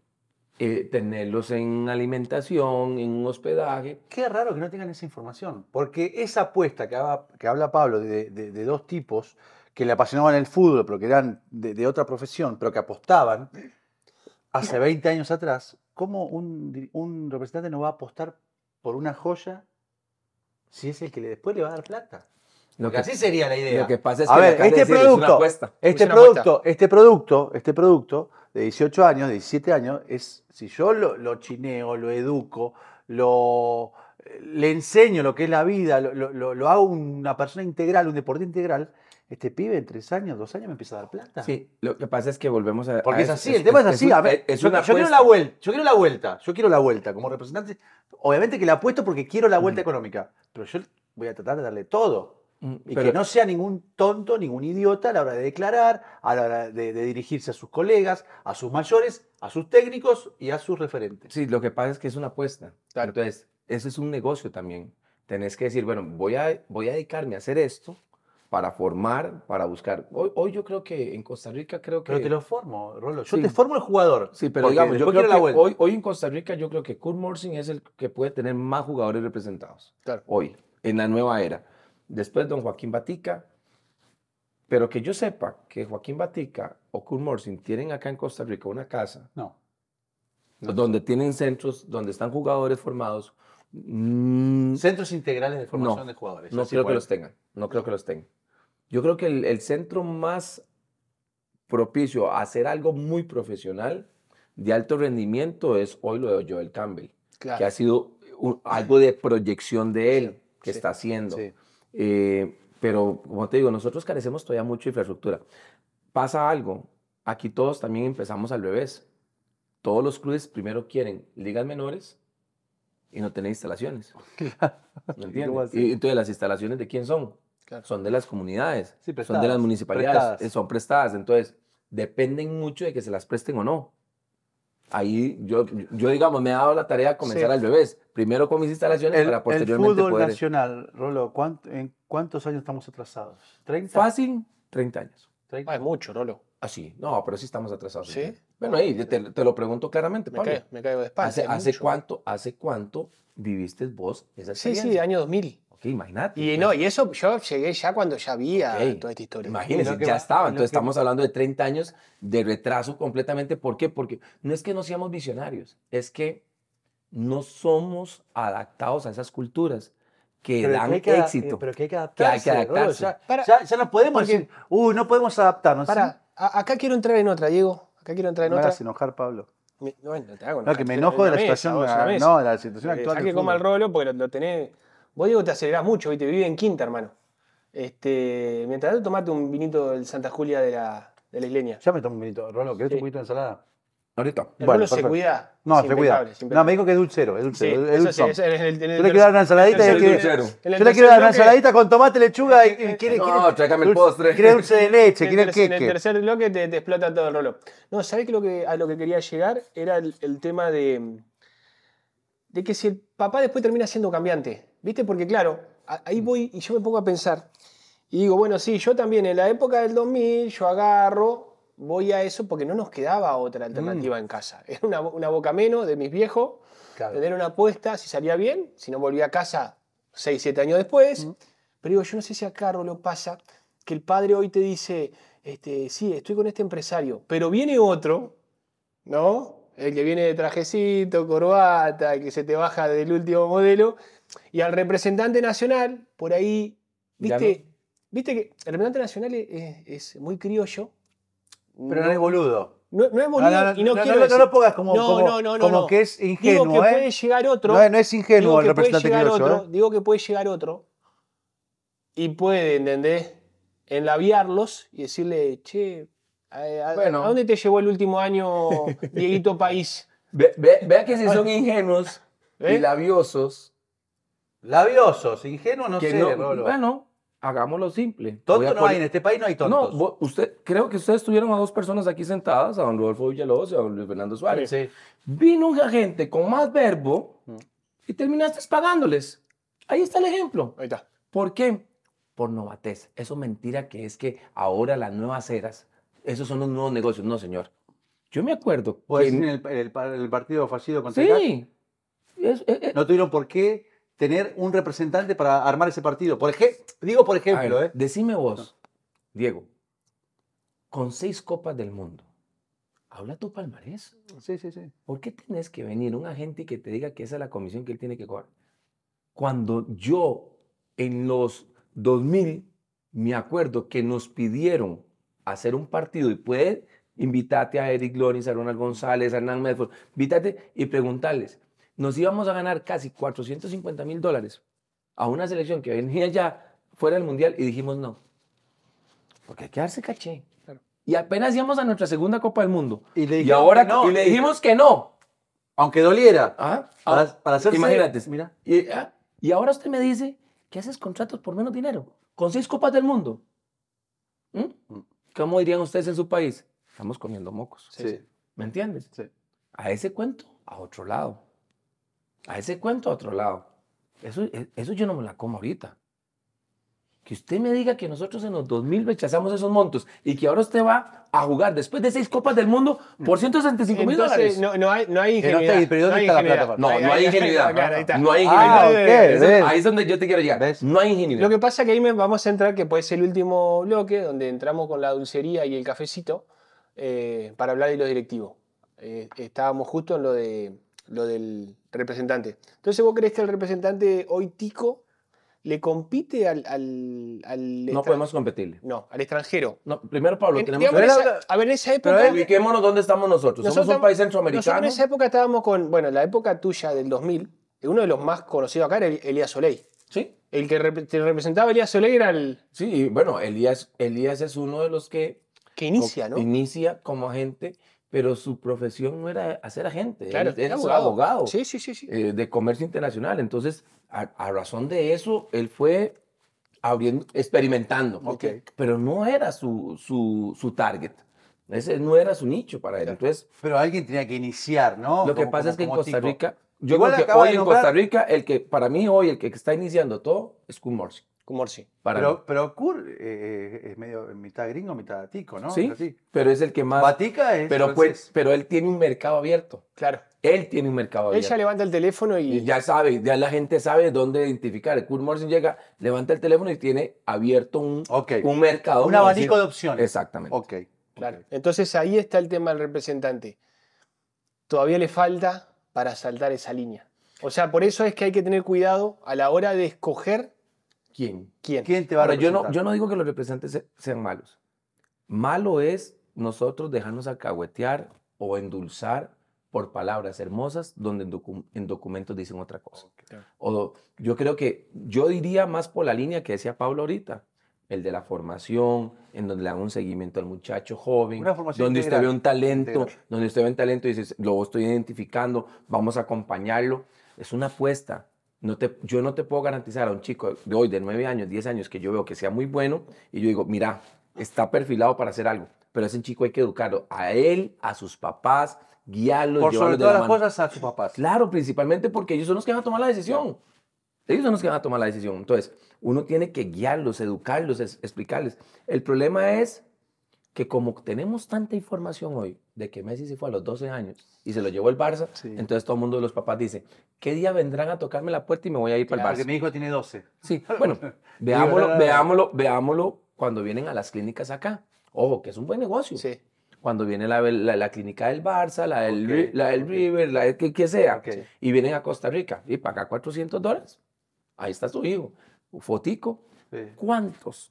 eh, tenerlos en alimentación, en un hospedaje. Qué raro que no tengan esa información, porque esa apuesta que, habla, que habla Pablo de, dos tipos que le apasionaban el fútbol, pero que eran de, otra profesión, pero que apostaban hace 20 años atrás, ¿cómo un, representante no va a apostar por una joya si es el que le, después le va a dar plata? Lo que, así sería la idea. Lo que pasa es que ver, este producto, Este, producto este producto, este producto de 18 años, 17 años, es si yo lo, lo chineo, lo educo, lo, le enseño lo que es la vida, lo, lo, hago una persona integral, un deporte integral, este pibe en tres años, dos años me empieza a dar plata. Sí, lo que pasa es que volvemos a. Porque es así, el tema es, así. a ver, yo, quiero la vuelta, yo quiero la vuelta, yo quiero la vuelta como representante. Obviamente que la apuesto porque quiero la vuelta económica, pero yo voy a tratar de darle todo. Mm, y que no sea ningún tonto, ningún idiota a la hora de declarar, a la hora de, dirigirse a sus colegas, a sus mayores, a sus técnicos y a sus referentes. Sí, lo que pasa es que es una apuesta. Claro. Entonces, ese es un negocio también. Tenés que decir, bueno, voy a, voy a dedicarme a hacer esto para formar, para buscar. Hoy, yo creo que en Costa Rica creo que... Pero te lo formo, Rolo. Yo te formo el jugador. Sí, pero digamos, hoy, en Costa Rica yo creo que Kurt Morsing es el que puede tener más jugadores representados. Hoy, en la nueva era después don Joaquín Batica, pero que yo sepa que Joaquín Batica o Kurt Morsin tienen acá en Costa Rica una casa. No. Donde tienen centros, donde están jugadores formados. Mm, centros integrales de formación de jugadores. No creo que los tengan. No creo que los tengan. Yo creo que el, centro más propicio a hacer algo muy profesional, de alto rendimiento, es hoy lo de Joel Campbell, que ha sido algo de proyección de él que está haciendo. Sí. Eh, pero como te digo, nosotros carecemos todavía mucho de infraestructura. Pasa algo, aquí todos también empezamos al revés. Todos los clubes primero quieren ligas menores y no tener instalaciones. entiendes? Y entonces las instalaciones de quién son? Son de las comunidades, son de las municipalidades, eh, son prestadas. Entonces, dependen mucho de que se las presten o no ahí yo, yo digamos, me ha dado la tarea de comenzar al bebés Primero con mis instalaciones para posteriormente El fútbol nacional, Rolo, ¿en cuántos años estamos atrasados? ¿30? Fácil, 30 años. es mucho, Rolo. Ah, sí. No, pero sí estamos atrasados. ¿Sí? Bueno, ahí te, lo pregunto claramente, Pablo. Me, caigo, me de espalda. ¿Hace, cuánto, ¿Hace cuánto viviste vos esa experiencia? Sí, sí, año 2000 qué? Imagínate. Y pues. no, y eso yo llegué ya cuando ya había toda esta historia. Imagínense, ya estaba. Entonces estamos hablando de 30 años de retraso completamente. ¿Por qué? Porque no es que no seamos visionarios, es que no somos adaptados a esas culturas que dan éxito. pero que hay que adaptarse. hay que adaptarse. ya, no podemos decir, uy, no podemos adaptarnos. acá quiero entrar en otra, Diego. Acá quiero entrar en otra. Me vas a enojar, Pablo. No bueno, te hago enojar. No, que me enojo ah, de la, situación, eh, actual. no, la situación, actual. la que actual. coma el rollo porque lo, lo tenés Vos digo te acelerás mucho, ¿viste? Vive en quinta, hermano. Este, mientras tanto, tomate un vinito del Santa Julia de la, de la isleña. Ya me tomo un vinito. Rolo, ¿querés un poquito de ensalada? Ahorita. bueno, se cuida. No, se cuida. No, me dijo que es dulcero. Es dulcero. es dulcero. yo le quiero dar una ensaladita. El, yo, le quiero dar una ensaladita con tomate, lechuga y, quiere. No, tráigame el postre. Quiere dulce de leche, quiere queque. En el tercer bloque te, explota todo el rolo. No, ¿sabés que lo que, a lo que quería llegar? Era el, tema de. de que si el papá después termina siendo cambiante. ¿Viste? Porque claro, ahí mm. voy y yo me pongo a pensar. Y digo, bueno, sí, yo también en la época del 2000, yo agarro, voy a eso porque no nos quedaba otra alternativa mm. en casa. Era una, boca menos de mis viejos, tener una apuesta, si salía bien, si no volvía a casa 6, 7 años después. Mm. Pero digo, yo no sé si a Carlos lo pasa, que el padre hoy te dice, este, sí, estoy con este empresario, pero viene otro, ¿no? El que viene de trajecito, corbata, que se te baja del último modelo, y al representante nacional, por ahí, viste, viste que el representante nacional es, es muy criollo. Pero no, es boludo. No, no, es boludo no, y no, quiero No lo pongas como, que es ingenuo. Digo que ¿eh? puede llegar otro. No, es ingenuo el representante nacional ¿eh? Digo que puede llegar otro y puede, ¿entendés? Enlaviarlos y decirle, che, ¿a, dónde te llevó el último año Dieguito País? Ve, vea que si ah. son ingenuos y ¿Eh? labiosos, Labiosos, ingenuos no sé, Bueno, hagámoslo simple. Tonto no hay, en este país no hay tontos. No, usted, creo que ustedes tuvieron a dos personas aquí sentadas, a don Rodolfo Villalobos y a don Luis Fernando Suárez. Sí. Vino un agente con más verbo mm. y terminaste pagándoles. Ahí está el ejemplo. Ahí está. ¿Por qué? Por novatez. Eso mentira que es que ahora las nuevas eras, esos son los nuevos negocios. No, señor. Yo me acuerdo. Pues en el, partido fallido contra Sí. Eh, eh. no tuvieron por qué tener un representante para armar ese partido. Por digo por ejemplo, ¿eh? Decime vos, Diego, con seis copas del mundo, habla tu palmarés. Sí, sí, sí. ¿Por qué tenés que venir un agente que te diga que esa es la comisión que él tiene que cobrar? Cuando yo en los 2000 me acuerdo que nos pidieron hacer un partido y puedes invitarte a Eric Lorenz, a Ronald González, a Hernán Medford, invítate y preguntarles, nos íbamos a ganar casi 450 mil dólares a una selección que venía ya fuera del Mundial y dijimos no. Porque hay que darse caché. Y apenas íbamos a nuestra segunda Copa del Mundo. Y le, ahora, no, le dijimos que no. Aunque doliera. Ah, ah, para, Imagínate. Mira. Ah, y, ahora usted me dice que haces contratos por menos dinero. Con seis Copas del Mundo. ¿Mm? Mm. ¿Cómo dirían ustedes en su país? Estamos comiendo mocos. ¿Me entiendes? A ese cuento, a otro lado. A ese cuento a otro lado. Eso, e, eso yo no me la como ahorita. Que usted me diga que nosotros en los 2000 rechazamos esos montos y que ahora usted va a jugar después de seis Copas del Mundo por 165 mil dólares. No, hay, no hay ingenuidad. No, hay ingenuidad. No hay ingenuidad. Ahí es donde yo te quiero llegar. No hay ingenuidad. Lo que pasa es que ahí vamos a entrar, que puede ser el último bloque, donde entramos con la dulcería y el cafecito eh, para hablar de los directivos. Eh, estábamos justo en lo de lo del representante. Entonces, ¿vos crees que el representante hoy tico le compite al, al, No podemos competirle. No, al extranjero. No, primero, Pablo, tenemos que... a ver, en esa época... Pero ubiquémonos dónde estamos nosotros. Somos un país centroamericano. en esa época estábamos con... Bueno, la época tuya del 2000, uno de los más conocidos acá era Elías Soleil. Sí. El que representaba Elías Soleil era el... Sí, bueno, Elías, Elías es uno de los que... Que inicia, ¿no? Inicia como agente pero su profesión no era hacer agente, era abogado. de comercio internacional. Entonces, a, razón de eso, él fue abriendo, experimentando, pero no era su, su, su target. no era su nicho para él. Entonces, pero alguien tenía que iniciar, ¿no? Lo que pasa es que en Costa Rica, hoy en Costa Rica, el que para mí hoy el que está iniciando todo es Morsi. Morsi. pero, eh, eh, es medio mitad gringo, mitad tico, ¿no? Sí, pero es el que más... Batica es pero, pues, pero él tiene un mercado abierto. Claro. Él tiene un mercado abierto. Ella levanta el teléfono y... ya sabe, ya la gente sabe dónde identificar. Kurt Morsi llega, levanta el teléfono y tiene abierto un, mercado. Un abanico de opciones. Exactamente. Ok. Claro. Entonces ahí está el tema del representante. Todavía le falta para saltar esa línea. O sea, por eso es que hay que tener cuidado a la hora de escoger ¿Quién? ¿Quién? ¿Quién te va a representar? Yo no, yo no digo que los representantes sean malos. Malo es nosotros dejarnos acahuetear o endulzar por palabras hermosas donde en, documentos dicen otra cosa. O yo creo que yo diría más por la línea que decía Pablo ahorita, el de la formación, en donde le dan un seguimiento al muchacho joven, donde usted ve un talento, donde usted ve un talento y dice, lo estoy identificando, vamos a acompañarlo. Es una apuesta yo no te puedo garantizar a un chico de hoy, de 9 años, 10 años, que yo veo que sea muy bueno y yo digo, mira, está perfilado para hacer algo, pero ese chico hay que educarlo, a él, a sus papás, guiarlo. Por sobre todas las cosas a sus papás. Claro, principalmente porque ellos son los que van a tomar la decisión. Ellos son los que van a tomar la decisión. Entonces, uno tiene que guiarlos, educarlos, explicarles. El problema es que como tenemos tanta información hoy de que Messi se fue a los 12 años y se lo llevó el Barça, entonces todo el mundo de los papás dice, ¿qué día vendrán a tocarme la puerta y me voy a ir para el Barça? Porque mi hijo tiene 12. Sí, bueno, veámoslo, veámoslo, veámoslo cuando vienen a las clínicas acá. Ojo, que es un buen negocio. Sí. Cuando viene la, la, clínica del Barça, la del, la del River, la que, sea, y vienen a Costa Rica y pagan 400 dólares, ahí está su hijo, fotico. ¿Cuántos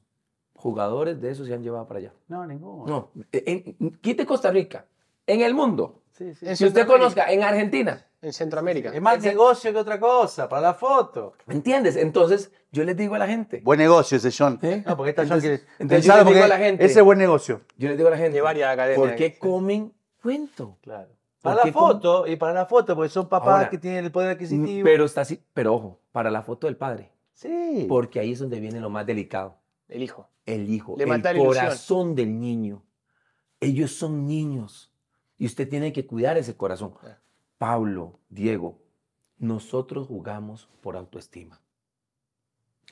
jugadores de esos se han llevado para allá. No, ninguno. No, eh, en, quite Costa Rica, en el mundo. Si usted conozca, en Argentina. En Centroamérica. Es más negocio que otra cosa, para la foto. ¿Me entiendes? Entonces, yo les digo a la gente. Buen negocio ese John. ¿Eh? No, porque está John que. Entonces, yo Ese buen negocio. Yo les digo a la gente. De varias academias. ¿Por qué comen cuento? Claro. Para la foto, y para la foto, porque son papás que tienen el poder adquisitivo. Pero está así, pero ojo, para la foto del padre. Sí. Porque ahí es donde viene lo más delicado. El hijo el hijo, el corazón del niño. Ellos son niños y usted tiene que cuidar ese corazón. Pablo, Diego, nosotros jugamos por autoestima.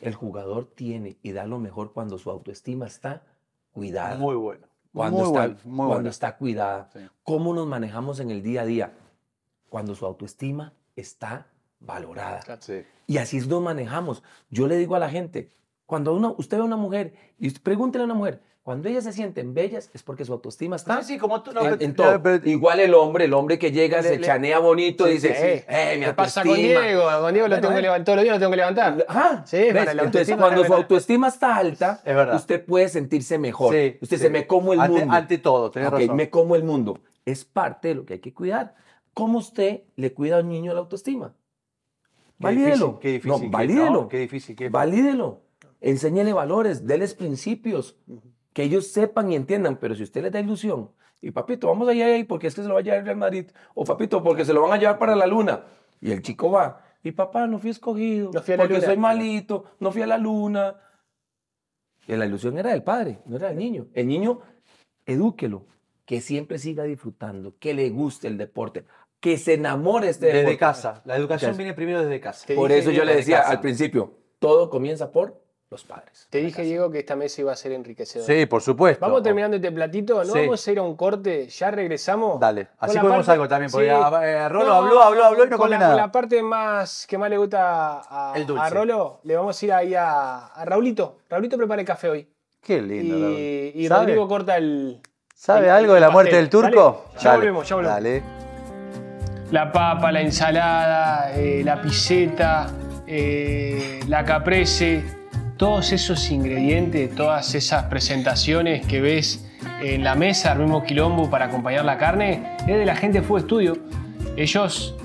El jugador tiene y da lo mejor cuando su autoestima está cuidada. Muy bueno. Cuando, está, cuando está cuidada. ¿Cómo nos manejamos en el día a día? Cuando su autoestima está valorada. Y así es nos manejamos. Yo le digo a la gente, cuando uno, usted ve a una mujer, y pregúntele a una mujer, cuando ellas se sienten bellas es porque su autoestima está sí, sí, como tú, no, en, Igual el hombre, el hombre que llega, se chanea bonito, y dice, eh, ¿Qué pasa con Diego? Con Diego lo tengo que levantar, lo tengo que levantar. Ah, sí, para Entonces, cuando su autoestima está alta, usted puede sentirse mejor. usted se me como el mundo. Ante todo, tenés okay, razón. me como el mundo. Es parte de lo que hay que cuidar. ¿Cómo usted le cuida a un niño la autoestima? valídelo. qué difícil. No, valídelo. Qué, difícil. valídelo. Enséñele valores, déles principios, que ellos sepan y entiendan. Pero si usted les da ilusión, y papito, vamos allá porque es que se lo va a llevar el Madrid, o papito, porque se lo van a llevar para la luna. Y el chico va, y papá, no fui escogido, porque soy malito, no fui a la luna. Y la ilusión era del padre, no era del niño. El niño, edúquelo, que siempre siga disfrutando, que le guste el deporte, que se enamore este desde casa. La educación viene primero desde casa. Por eso yo le decía al principio, todo comienza por los padres. Te dije, Diego, que esta mesa iba a ser enriquecedora. Sí, por supuesto. Vamos terminando este platito, no vamos a ir a un corte, ya regresamos. Dale, así podemos algo también, porque sí. Eh, Rolo habló, habló, habló y no con la, nada. la parte más que más le gusta a, Rolo, le vamos a ir ahí a, Raulito. Raulito prepara el café hoy. Qué lindo. Y, y Rodrigo corta el... ¿Sabe algo de la muerte del turco? Ya volvemos, ya volvemos. Dale. La papa, la ensalada, eh, la piseta, eh, la caprese todos esos ingredientes, todas esas presentaciones que ves en la mesa, el mismo quilombo para acompañar la carne, es de la gente Fue Estudio. Ellos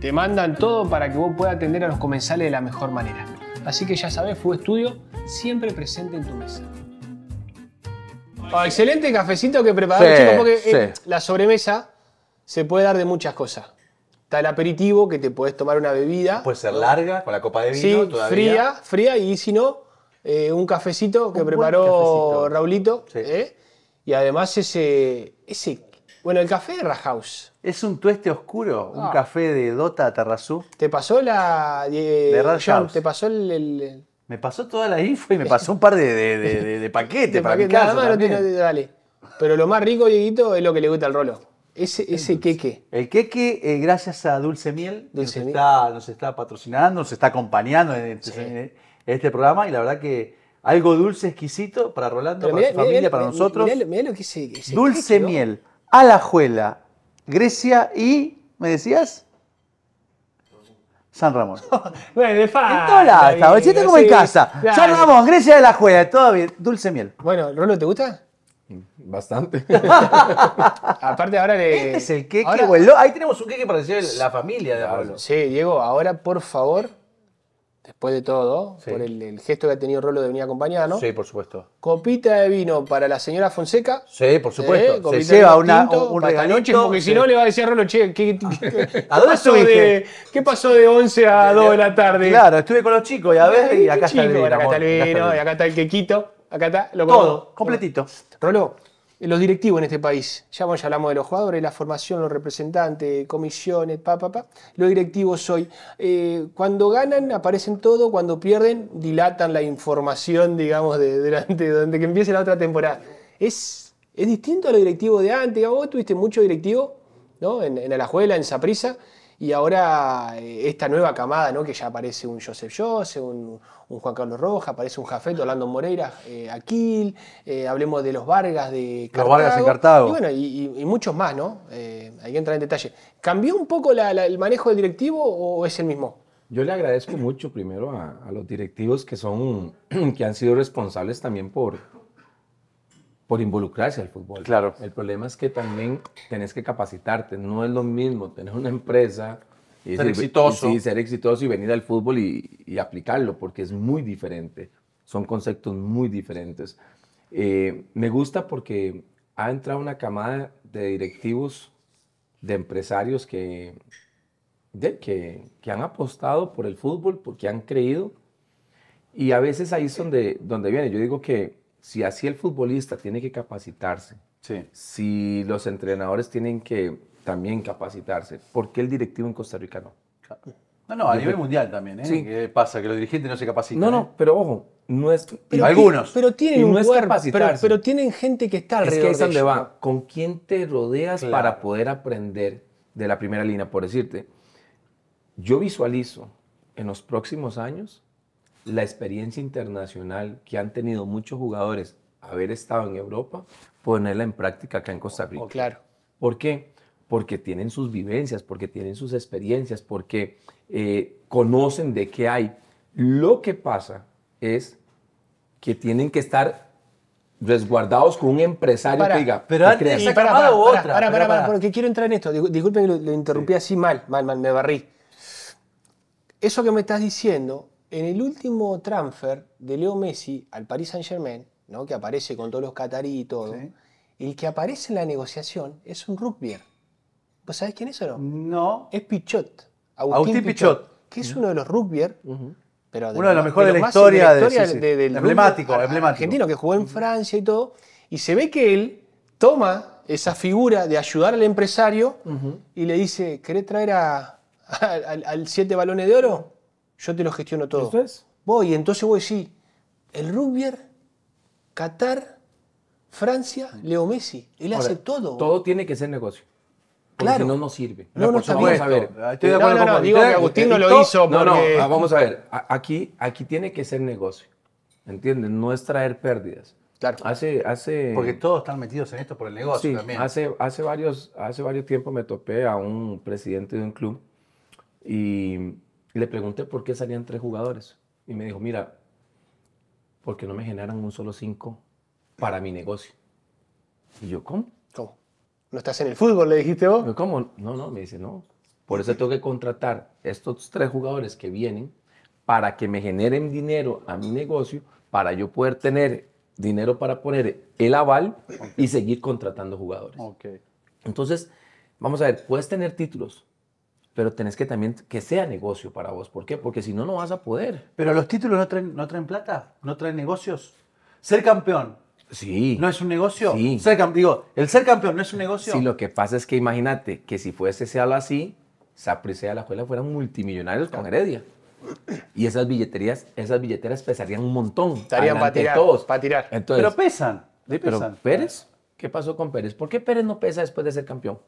te mandan todo para que vos puedas atender a los comensales de la mejor manera. Así que ya sabes, Fue Estudio, siempre presente en tu mesa. Ah, excelente cafecito que prepararon, chicos, porque eh, la sobremesa se puede dar de muchas cosas. Está el aperitivo, que te puedes tomar una bebida. Puede ser larga, con la copa de vino. fría, fría, y si no, eh, un cafecito que preparó Raulito. ¿eh? Y además ese, ese... Bueno, el café de Rajaus. Es un tueste oscuro, un ah. café de Dota Terrazú. ¿Te pasó la... de, ¿Te pasó el, Me pasó toda la info y me pasó un par de, paquetes para dale. Pero lo más rico, Dieguito, es lo que le gusta al rolo. Ese, ese queque. El queque, eh, gracias a Dulce Miel, nos, Está, nos está patrocinando, nos está acompañando. En, este este programa y la verdad que algo dulce, exquisito para Rolando, para su familia, para nosotros. dulce miel, Alajuela, Grecia y, ¿me decías? San Ramón. bueno, de fan. En todos como en casa. San Ramón, Grecia de la Juela, todo bien. Dulce miel. Bueno, Rolando, ¿te gusta? Bastante. Aparte ahora le... Este es el queque, Ahí tenemos un queque para decir la familia de Pablo. Sí, Diego, ahora por favor después de todo, por el, gesto que ha tenido Rolo de venir acompañada, ¿no? Sí, por supuesto. Copita de vino para la señora Fonseca. Sí, por supuesto. se lleva una, tinto, un regalito. porque si no le va a decir a Rolo, che, ¿qué, qué, a pasó de, ¿qué pasó de 11 a 2 de la tarde? Claro, estuve con los chicos eh, y a ver, y acá, está el vino, acá está el vino. Acá está y acá está el quequito. Acá está lo Todo, completito. Rolo, eh, los directivos en este país, ya, hablamos de los jugadores, la formación, los representantes, comisiones, pa, pa, los directivos hoy, eh, cuando ganan aparecen todo, cuando pierden dilatan la información, digamos, de, donde que empiece la otra temporada. Es, es distinto a los directivos de antes, vos tuviste mucho directivo, ¿no? En, Alajuela, en Saprisa, y ahora eh, esta nueva camada, ¿no? Que ya aparece un Joseph Joseph, un, un Juan Carlos Roja, aparece un Jafet, Orlando Moreira, eh, Aquil, eh, hablemos de los Vargas de Cartago. Los Vargas encartado Y bueno, y, muchos más, ¿no? Eh, ahí entra en detalle. ¿Cambió un poco el manejo del directivo o es el mismo? Yo le agradezco mucho primero a, los directivos que son, que han sido responsables también por, por involucrarse al fútbol. Claro. El problema es que también tenés que capacitarte. No es lo mismo tener una empresa y ser exitoso. Y sí, ser exitoso y venir al fútbol y, aplicarlo, porque es muy diferente. Son conceptos muy diferentes. Eh, me gusta porque ha entrado una camada de directivos, de empresarios que, que, que han apostado por el fútbol, porque han creído. Y a veces ahí es donde, donde viene. Yo digo que si así el futbolista tiene que capacitarse, si los entrenadores tienen que también capacitarse. ¿Por qué el directivo en Costa Rica no? No, no, a nivel mundial también, ¿eh? Sí. ¿Qué pasa? Que los dirigentes no se capacitan. No, no, ¿eh? pero ojo, no es... Pero algunos. Pero tienen un pero, tienen gente que está alrededor. Es que es donde va. ¿Con quién te rodeas para poder aprender de la primera línea? Por decirte, yo visualizo en los próximos años la experiencia internacional que han tenido muchos jugadores haber estado en Europa, ponerla en práctica acá en Costa Rica. Oh, claro. ¿Por qué? porque tienen sus vivencias, porque tienen sus experiencias, porque eh, conocen de qué hay. Lo que pasa es que tienen que estar resguardados con un empresario que diga, pero antes para, para, porque quiero entrar en esto. Disculpen que lo, interrumpí así mal, mal, mal, me barrí. Eso que me estás diciendo, en el último transfer de Leo Messi al Paris Saint-Germain, ¿no? que aparece con todos los catarí y todo, el que aparece en la negociación es un rugbyer. ¿Vos sabés quién es o no? No. Es Pichot. Agustín, Pichot, Que es uno de los rugbyers. uno de los mejores de, la historia, del emblemático, emblemático. Argentino que jugó en Francia y todo. Y se ve que él toma esa figura de ayudar al empresario y le dice, ¿querés traer al, siete balones de oro? Yo te lo gestiono todo. ¿Esto Voy, entonces voy, sí. El rugbyer, Qatar, Francia, Leo Messi. Él hace todo. Todo tiene que ser negocio. Porque no, no sirve. No, no, no vamos a ver. Estoy no, no, digo Agustín no lo hizo porque... No, vamos a ver. Aquí, aquí tiene que ser negocio. ¿Entiendes? No es traer pérdidas. Claro. Hace, hace... Porque todos están metidos en esto por el negocio también. Hace, hace, varios, hace varios tiempos me topé a un presidente de un club y le pregunté por qué salían tres jugadores. Y me dijo, mira, porque no me generan un solo cinco para mi negocio. Y yo, ¿cómo? ¿Cómo? no estás en el fútbol, le dijiste vos. ¿Cómo? No, no, me dice, no. Por eso tengo que contratar estos tres jugadores que vienen para que me generen dinero a mi negocio, para yo poder tener dinero para poner el aval y seguir contratando jugadores. Okay. Entonces, vamos a ver, puedes tener títulos, pero tenés que también que sea negocio para vos. ¿Por qué? Porque si no, no vas a poder. Pero los títulos no traen, no traen plata, no traen negocios. Ser campeón, Sí. ¿No es un negocio? Sí. digo, el ser campeón no es un negocio. Sí, lo que pasa es que imagínate que si fuese ese algo así, Saprissa y la escuela fueran multimillonarios con Heredia. Y esas billeterías, esas billeteras pesarían un montón. Estarían para tirar, para tirar. pero pesan. pero Pérez, ¿qué pasó con Pérez? ¿Por qué Pérez no pesa después de ser campeón?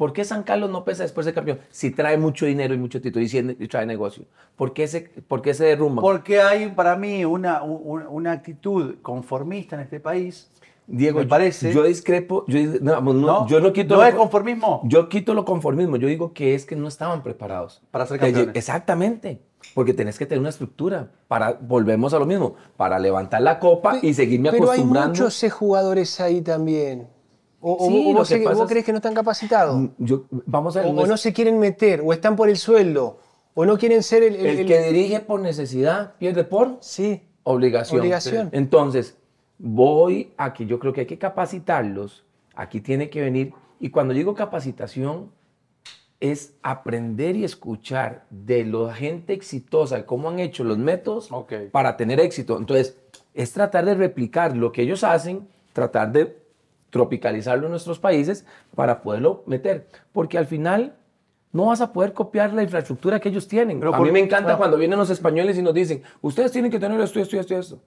¿Por qué San Carlos no pesa después de campeón? Si trae mucho dinero y mucho título y, trae negocio. ¿Por qué se, por qué se derrumba? Porque hay para mí una, una, actitud conformista en este país. Diego, me parece. Yo, discrepo. Yo, no, yo no quito. ¿No es conformismo? Yo quito lo conformismo. Yo digo que es que no estaban preparados. Para ser campeones. Exactamente. Porque tenés que tener una estructura para, volvemos a lo mismo, para levantar la copa y seguirme acostumbrando. Pero hay muchos jugadores ahí también. ¿O, vos, crees que no están capacitados? Mm, vamos a, o, no, se quieren meter, o están por el sueldo, o no quieren ser el... El, que dirige por necesidad pierde por sí, obligación. obligación. Entonces, voy a que yo creo que hay que capacitarlos, aquí tiene que venir, y cuando digo capacitación, es aprender y escuchar de la gente exitosa, cómo han hecho los métodos para tener éxito. Entonces, es tratar de replicar lo que ellos hacen, tratar de tropicalizarlo en nuestros países para poderlo meter. Porque al final no vas a poder copiar la infraestructura que ellos tienen. Pero a mí me encanta cuando vienen los españoles y nos dicen, ustedes tienen que tener esto, esto, esto, esto.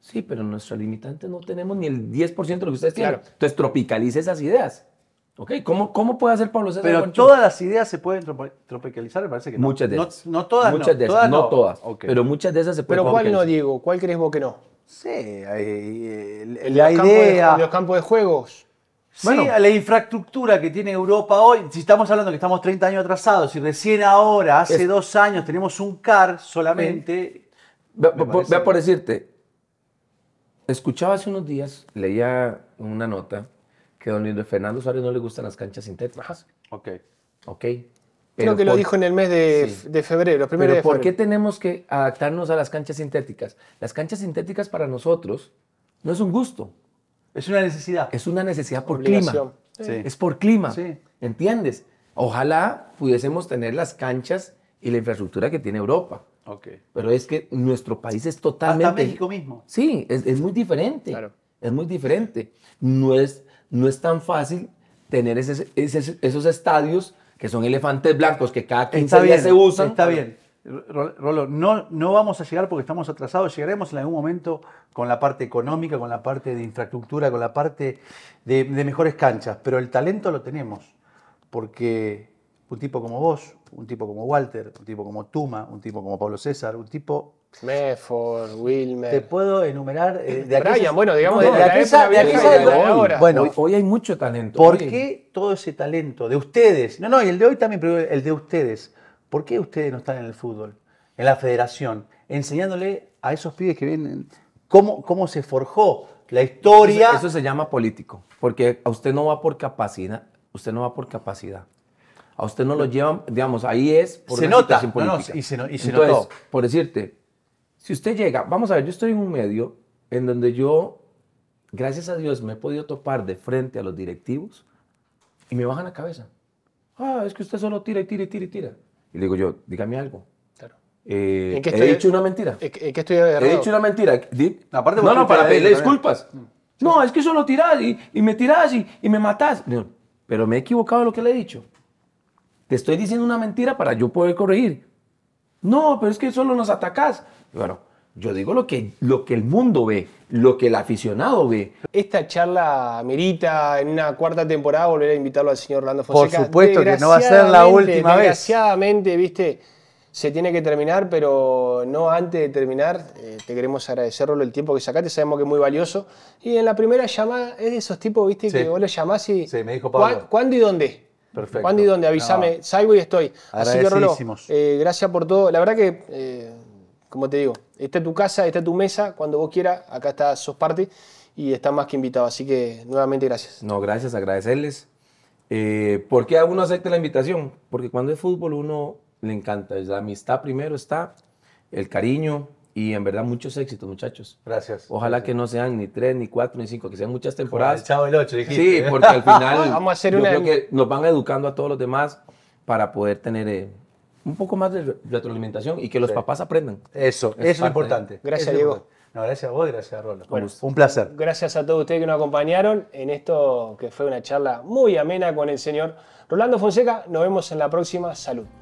Sí, pero nuestra limitante no tenemos ni el 10% de lo que ustedes tienen. Entonces tropicalice esas ideas. ¿Ok? ¿Cómo, cómo puede hacer Pablo César? Pero todas las ideas se pueden tropicalizar, me parece que no. Muchas de ellas. No, todas. no, todas Pero muchas de esas se pueden ¿Pero cuál no, Diego? ¿Cuál crees vos que no? Sí, la idea. de, los campos de juegos. Sí, la infraestructura que tiene Europa hoy, si estamos hablando que estamos 30 años atrasados y recién ahora, hace dos años, tenemos un CAR solamente. Vea por decirte, escuchaba hace unos días, leía una nota que a don Fernando Suárez no le gustan las canchas sintéticas. Ok. Ok. Pero Creo que lo dijo en el mes de, febrero, Pero ¿por qué tenemos que adaptarnos a las canchas sintéticas? Las canchas sintéticas para nosotros no es un gusto. Es una necesidad. Es una necesidad por clima. Es por clima. ¿Entiendes? Ojalá pudiésemos tener las canchas y la infraestructura que tiene Europa. Okay. Pero es que nuestro país es totalmente... Hasta México mismo. Sí, es, muy diferente. Es muy diferente. No es, no es tan fácil tener esos estadios que son elefantes blancos que cada 15 días se usan. Está bien. Rolo, no, no vamos a llegar porque estamos atrasados, llegaremos en algún momento con la parte económica, con la parte de infraestructura, con la parte de, de mejores canchas, pero el talento lo tenemos, porque un tipo como vos, un tipo como Walter, un tipo como Tuma, un tipo como Pablo César, un tipo Mefford, Wilmer. Te puedo enumerar. Eh, de Brian, bueno, digamos, de, de, la de, de Bueno, hoy, hay mucho talento. ¿Por qué todo ese talento de ustedes? No, no, y el de hoy también, pero el de ustedes. ¿Por qué ustedes no están en el fútbol, en la federación, enseñándole a esos pibes que vienen cómo, cómo se forjó la historia? Eso, se llama político, porque a usted no va por capacidad. Usted no va por capacidad. A usted no lo llevan, digamos, ahí es por se nota, no, y se, y notó. Por decirte, si usted llega, vamos a ver, yo estoy en un medio en donde yo, gracias a Dios, me he podido topar de frente a los directivos y me bajan la cabeza. Ah, es que usted solo tira y tira y tira y tira. Y digo yo, dígame algo. Eh, ¿En qué estoy, ¿He dicho una mentira? ¿En qué estoy He dicho una mentira. Aparte no, no, para pedirle disculpas. Mm. No, es que solo tiras y, me tiras y, y me matas. pero me he equivocado de lo que le he dicho. Te estoy diciendo una mentira para yo poder corregir. No, pero es que solo nos atacás. Bueno, yo digo lo que, lo que el mundo ve, lo que el aficionado ve. Esta charla merita en una cuarta temporada volver a invitarlo al señor Orlando Fonseca. Por supuesto que no va a ser la última vez. Desgraciadamente, viste, se tiene que terminar, pero no antes de terminar, eh, te queremos agradecerlo el tiempo que sacaste, sabemos que es muy valioso. Y en la primera llamada es de esos tipos, viste, que vos le llamás y... Sí, me dijo Pablo. ¿Cuándo y dónde? Perfecto. y dónde? avísame, salgo y estoy. Así que Rolo, eh, gracias por todo. La verdad que, eh, como te digo, Esta es tu casa, esta es tu mesa, cuando vos quieras, acá está, sos parte y estás más que invitado. Así que nuevamente gracias. No, gracias, agradecerles. Eh, ¿Por qué uno acepta la invitación? Porque cuando es fútbol uno le encanta. La amistad primero está, el cariño, y en verdad, muchos éxitos, muchachos. Gracias. Ojalá que no sean ni tres, ni cuatro, ni cinco, que sean muchas temporadas. Sí, ¿eh? porque al final Vamos a hacer que nos van educando a todos los demás para poder tener eh, un poco más de retroalimentación y que los papás aprendan. Eso, eso es importante. Gracias, a gracias a vos, gracias a Rolando un placer. Gracias a todos ustedes que nos acompañaron en esto que fue una charla muy amena con el señor Rolando Fonseca. Nos vemos en la próxima. Salud.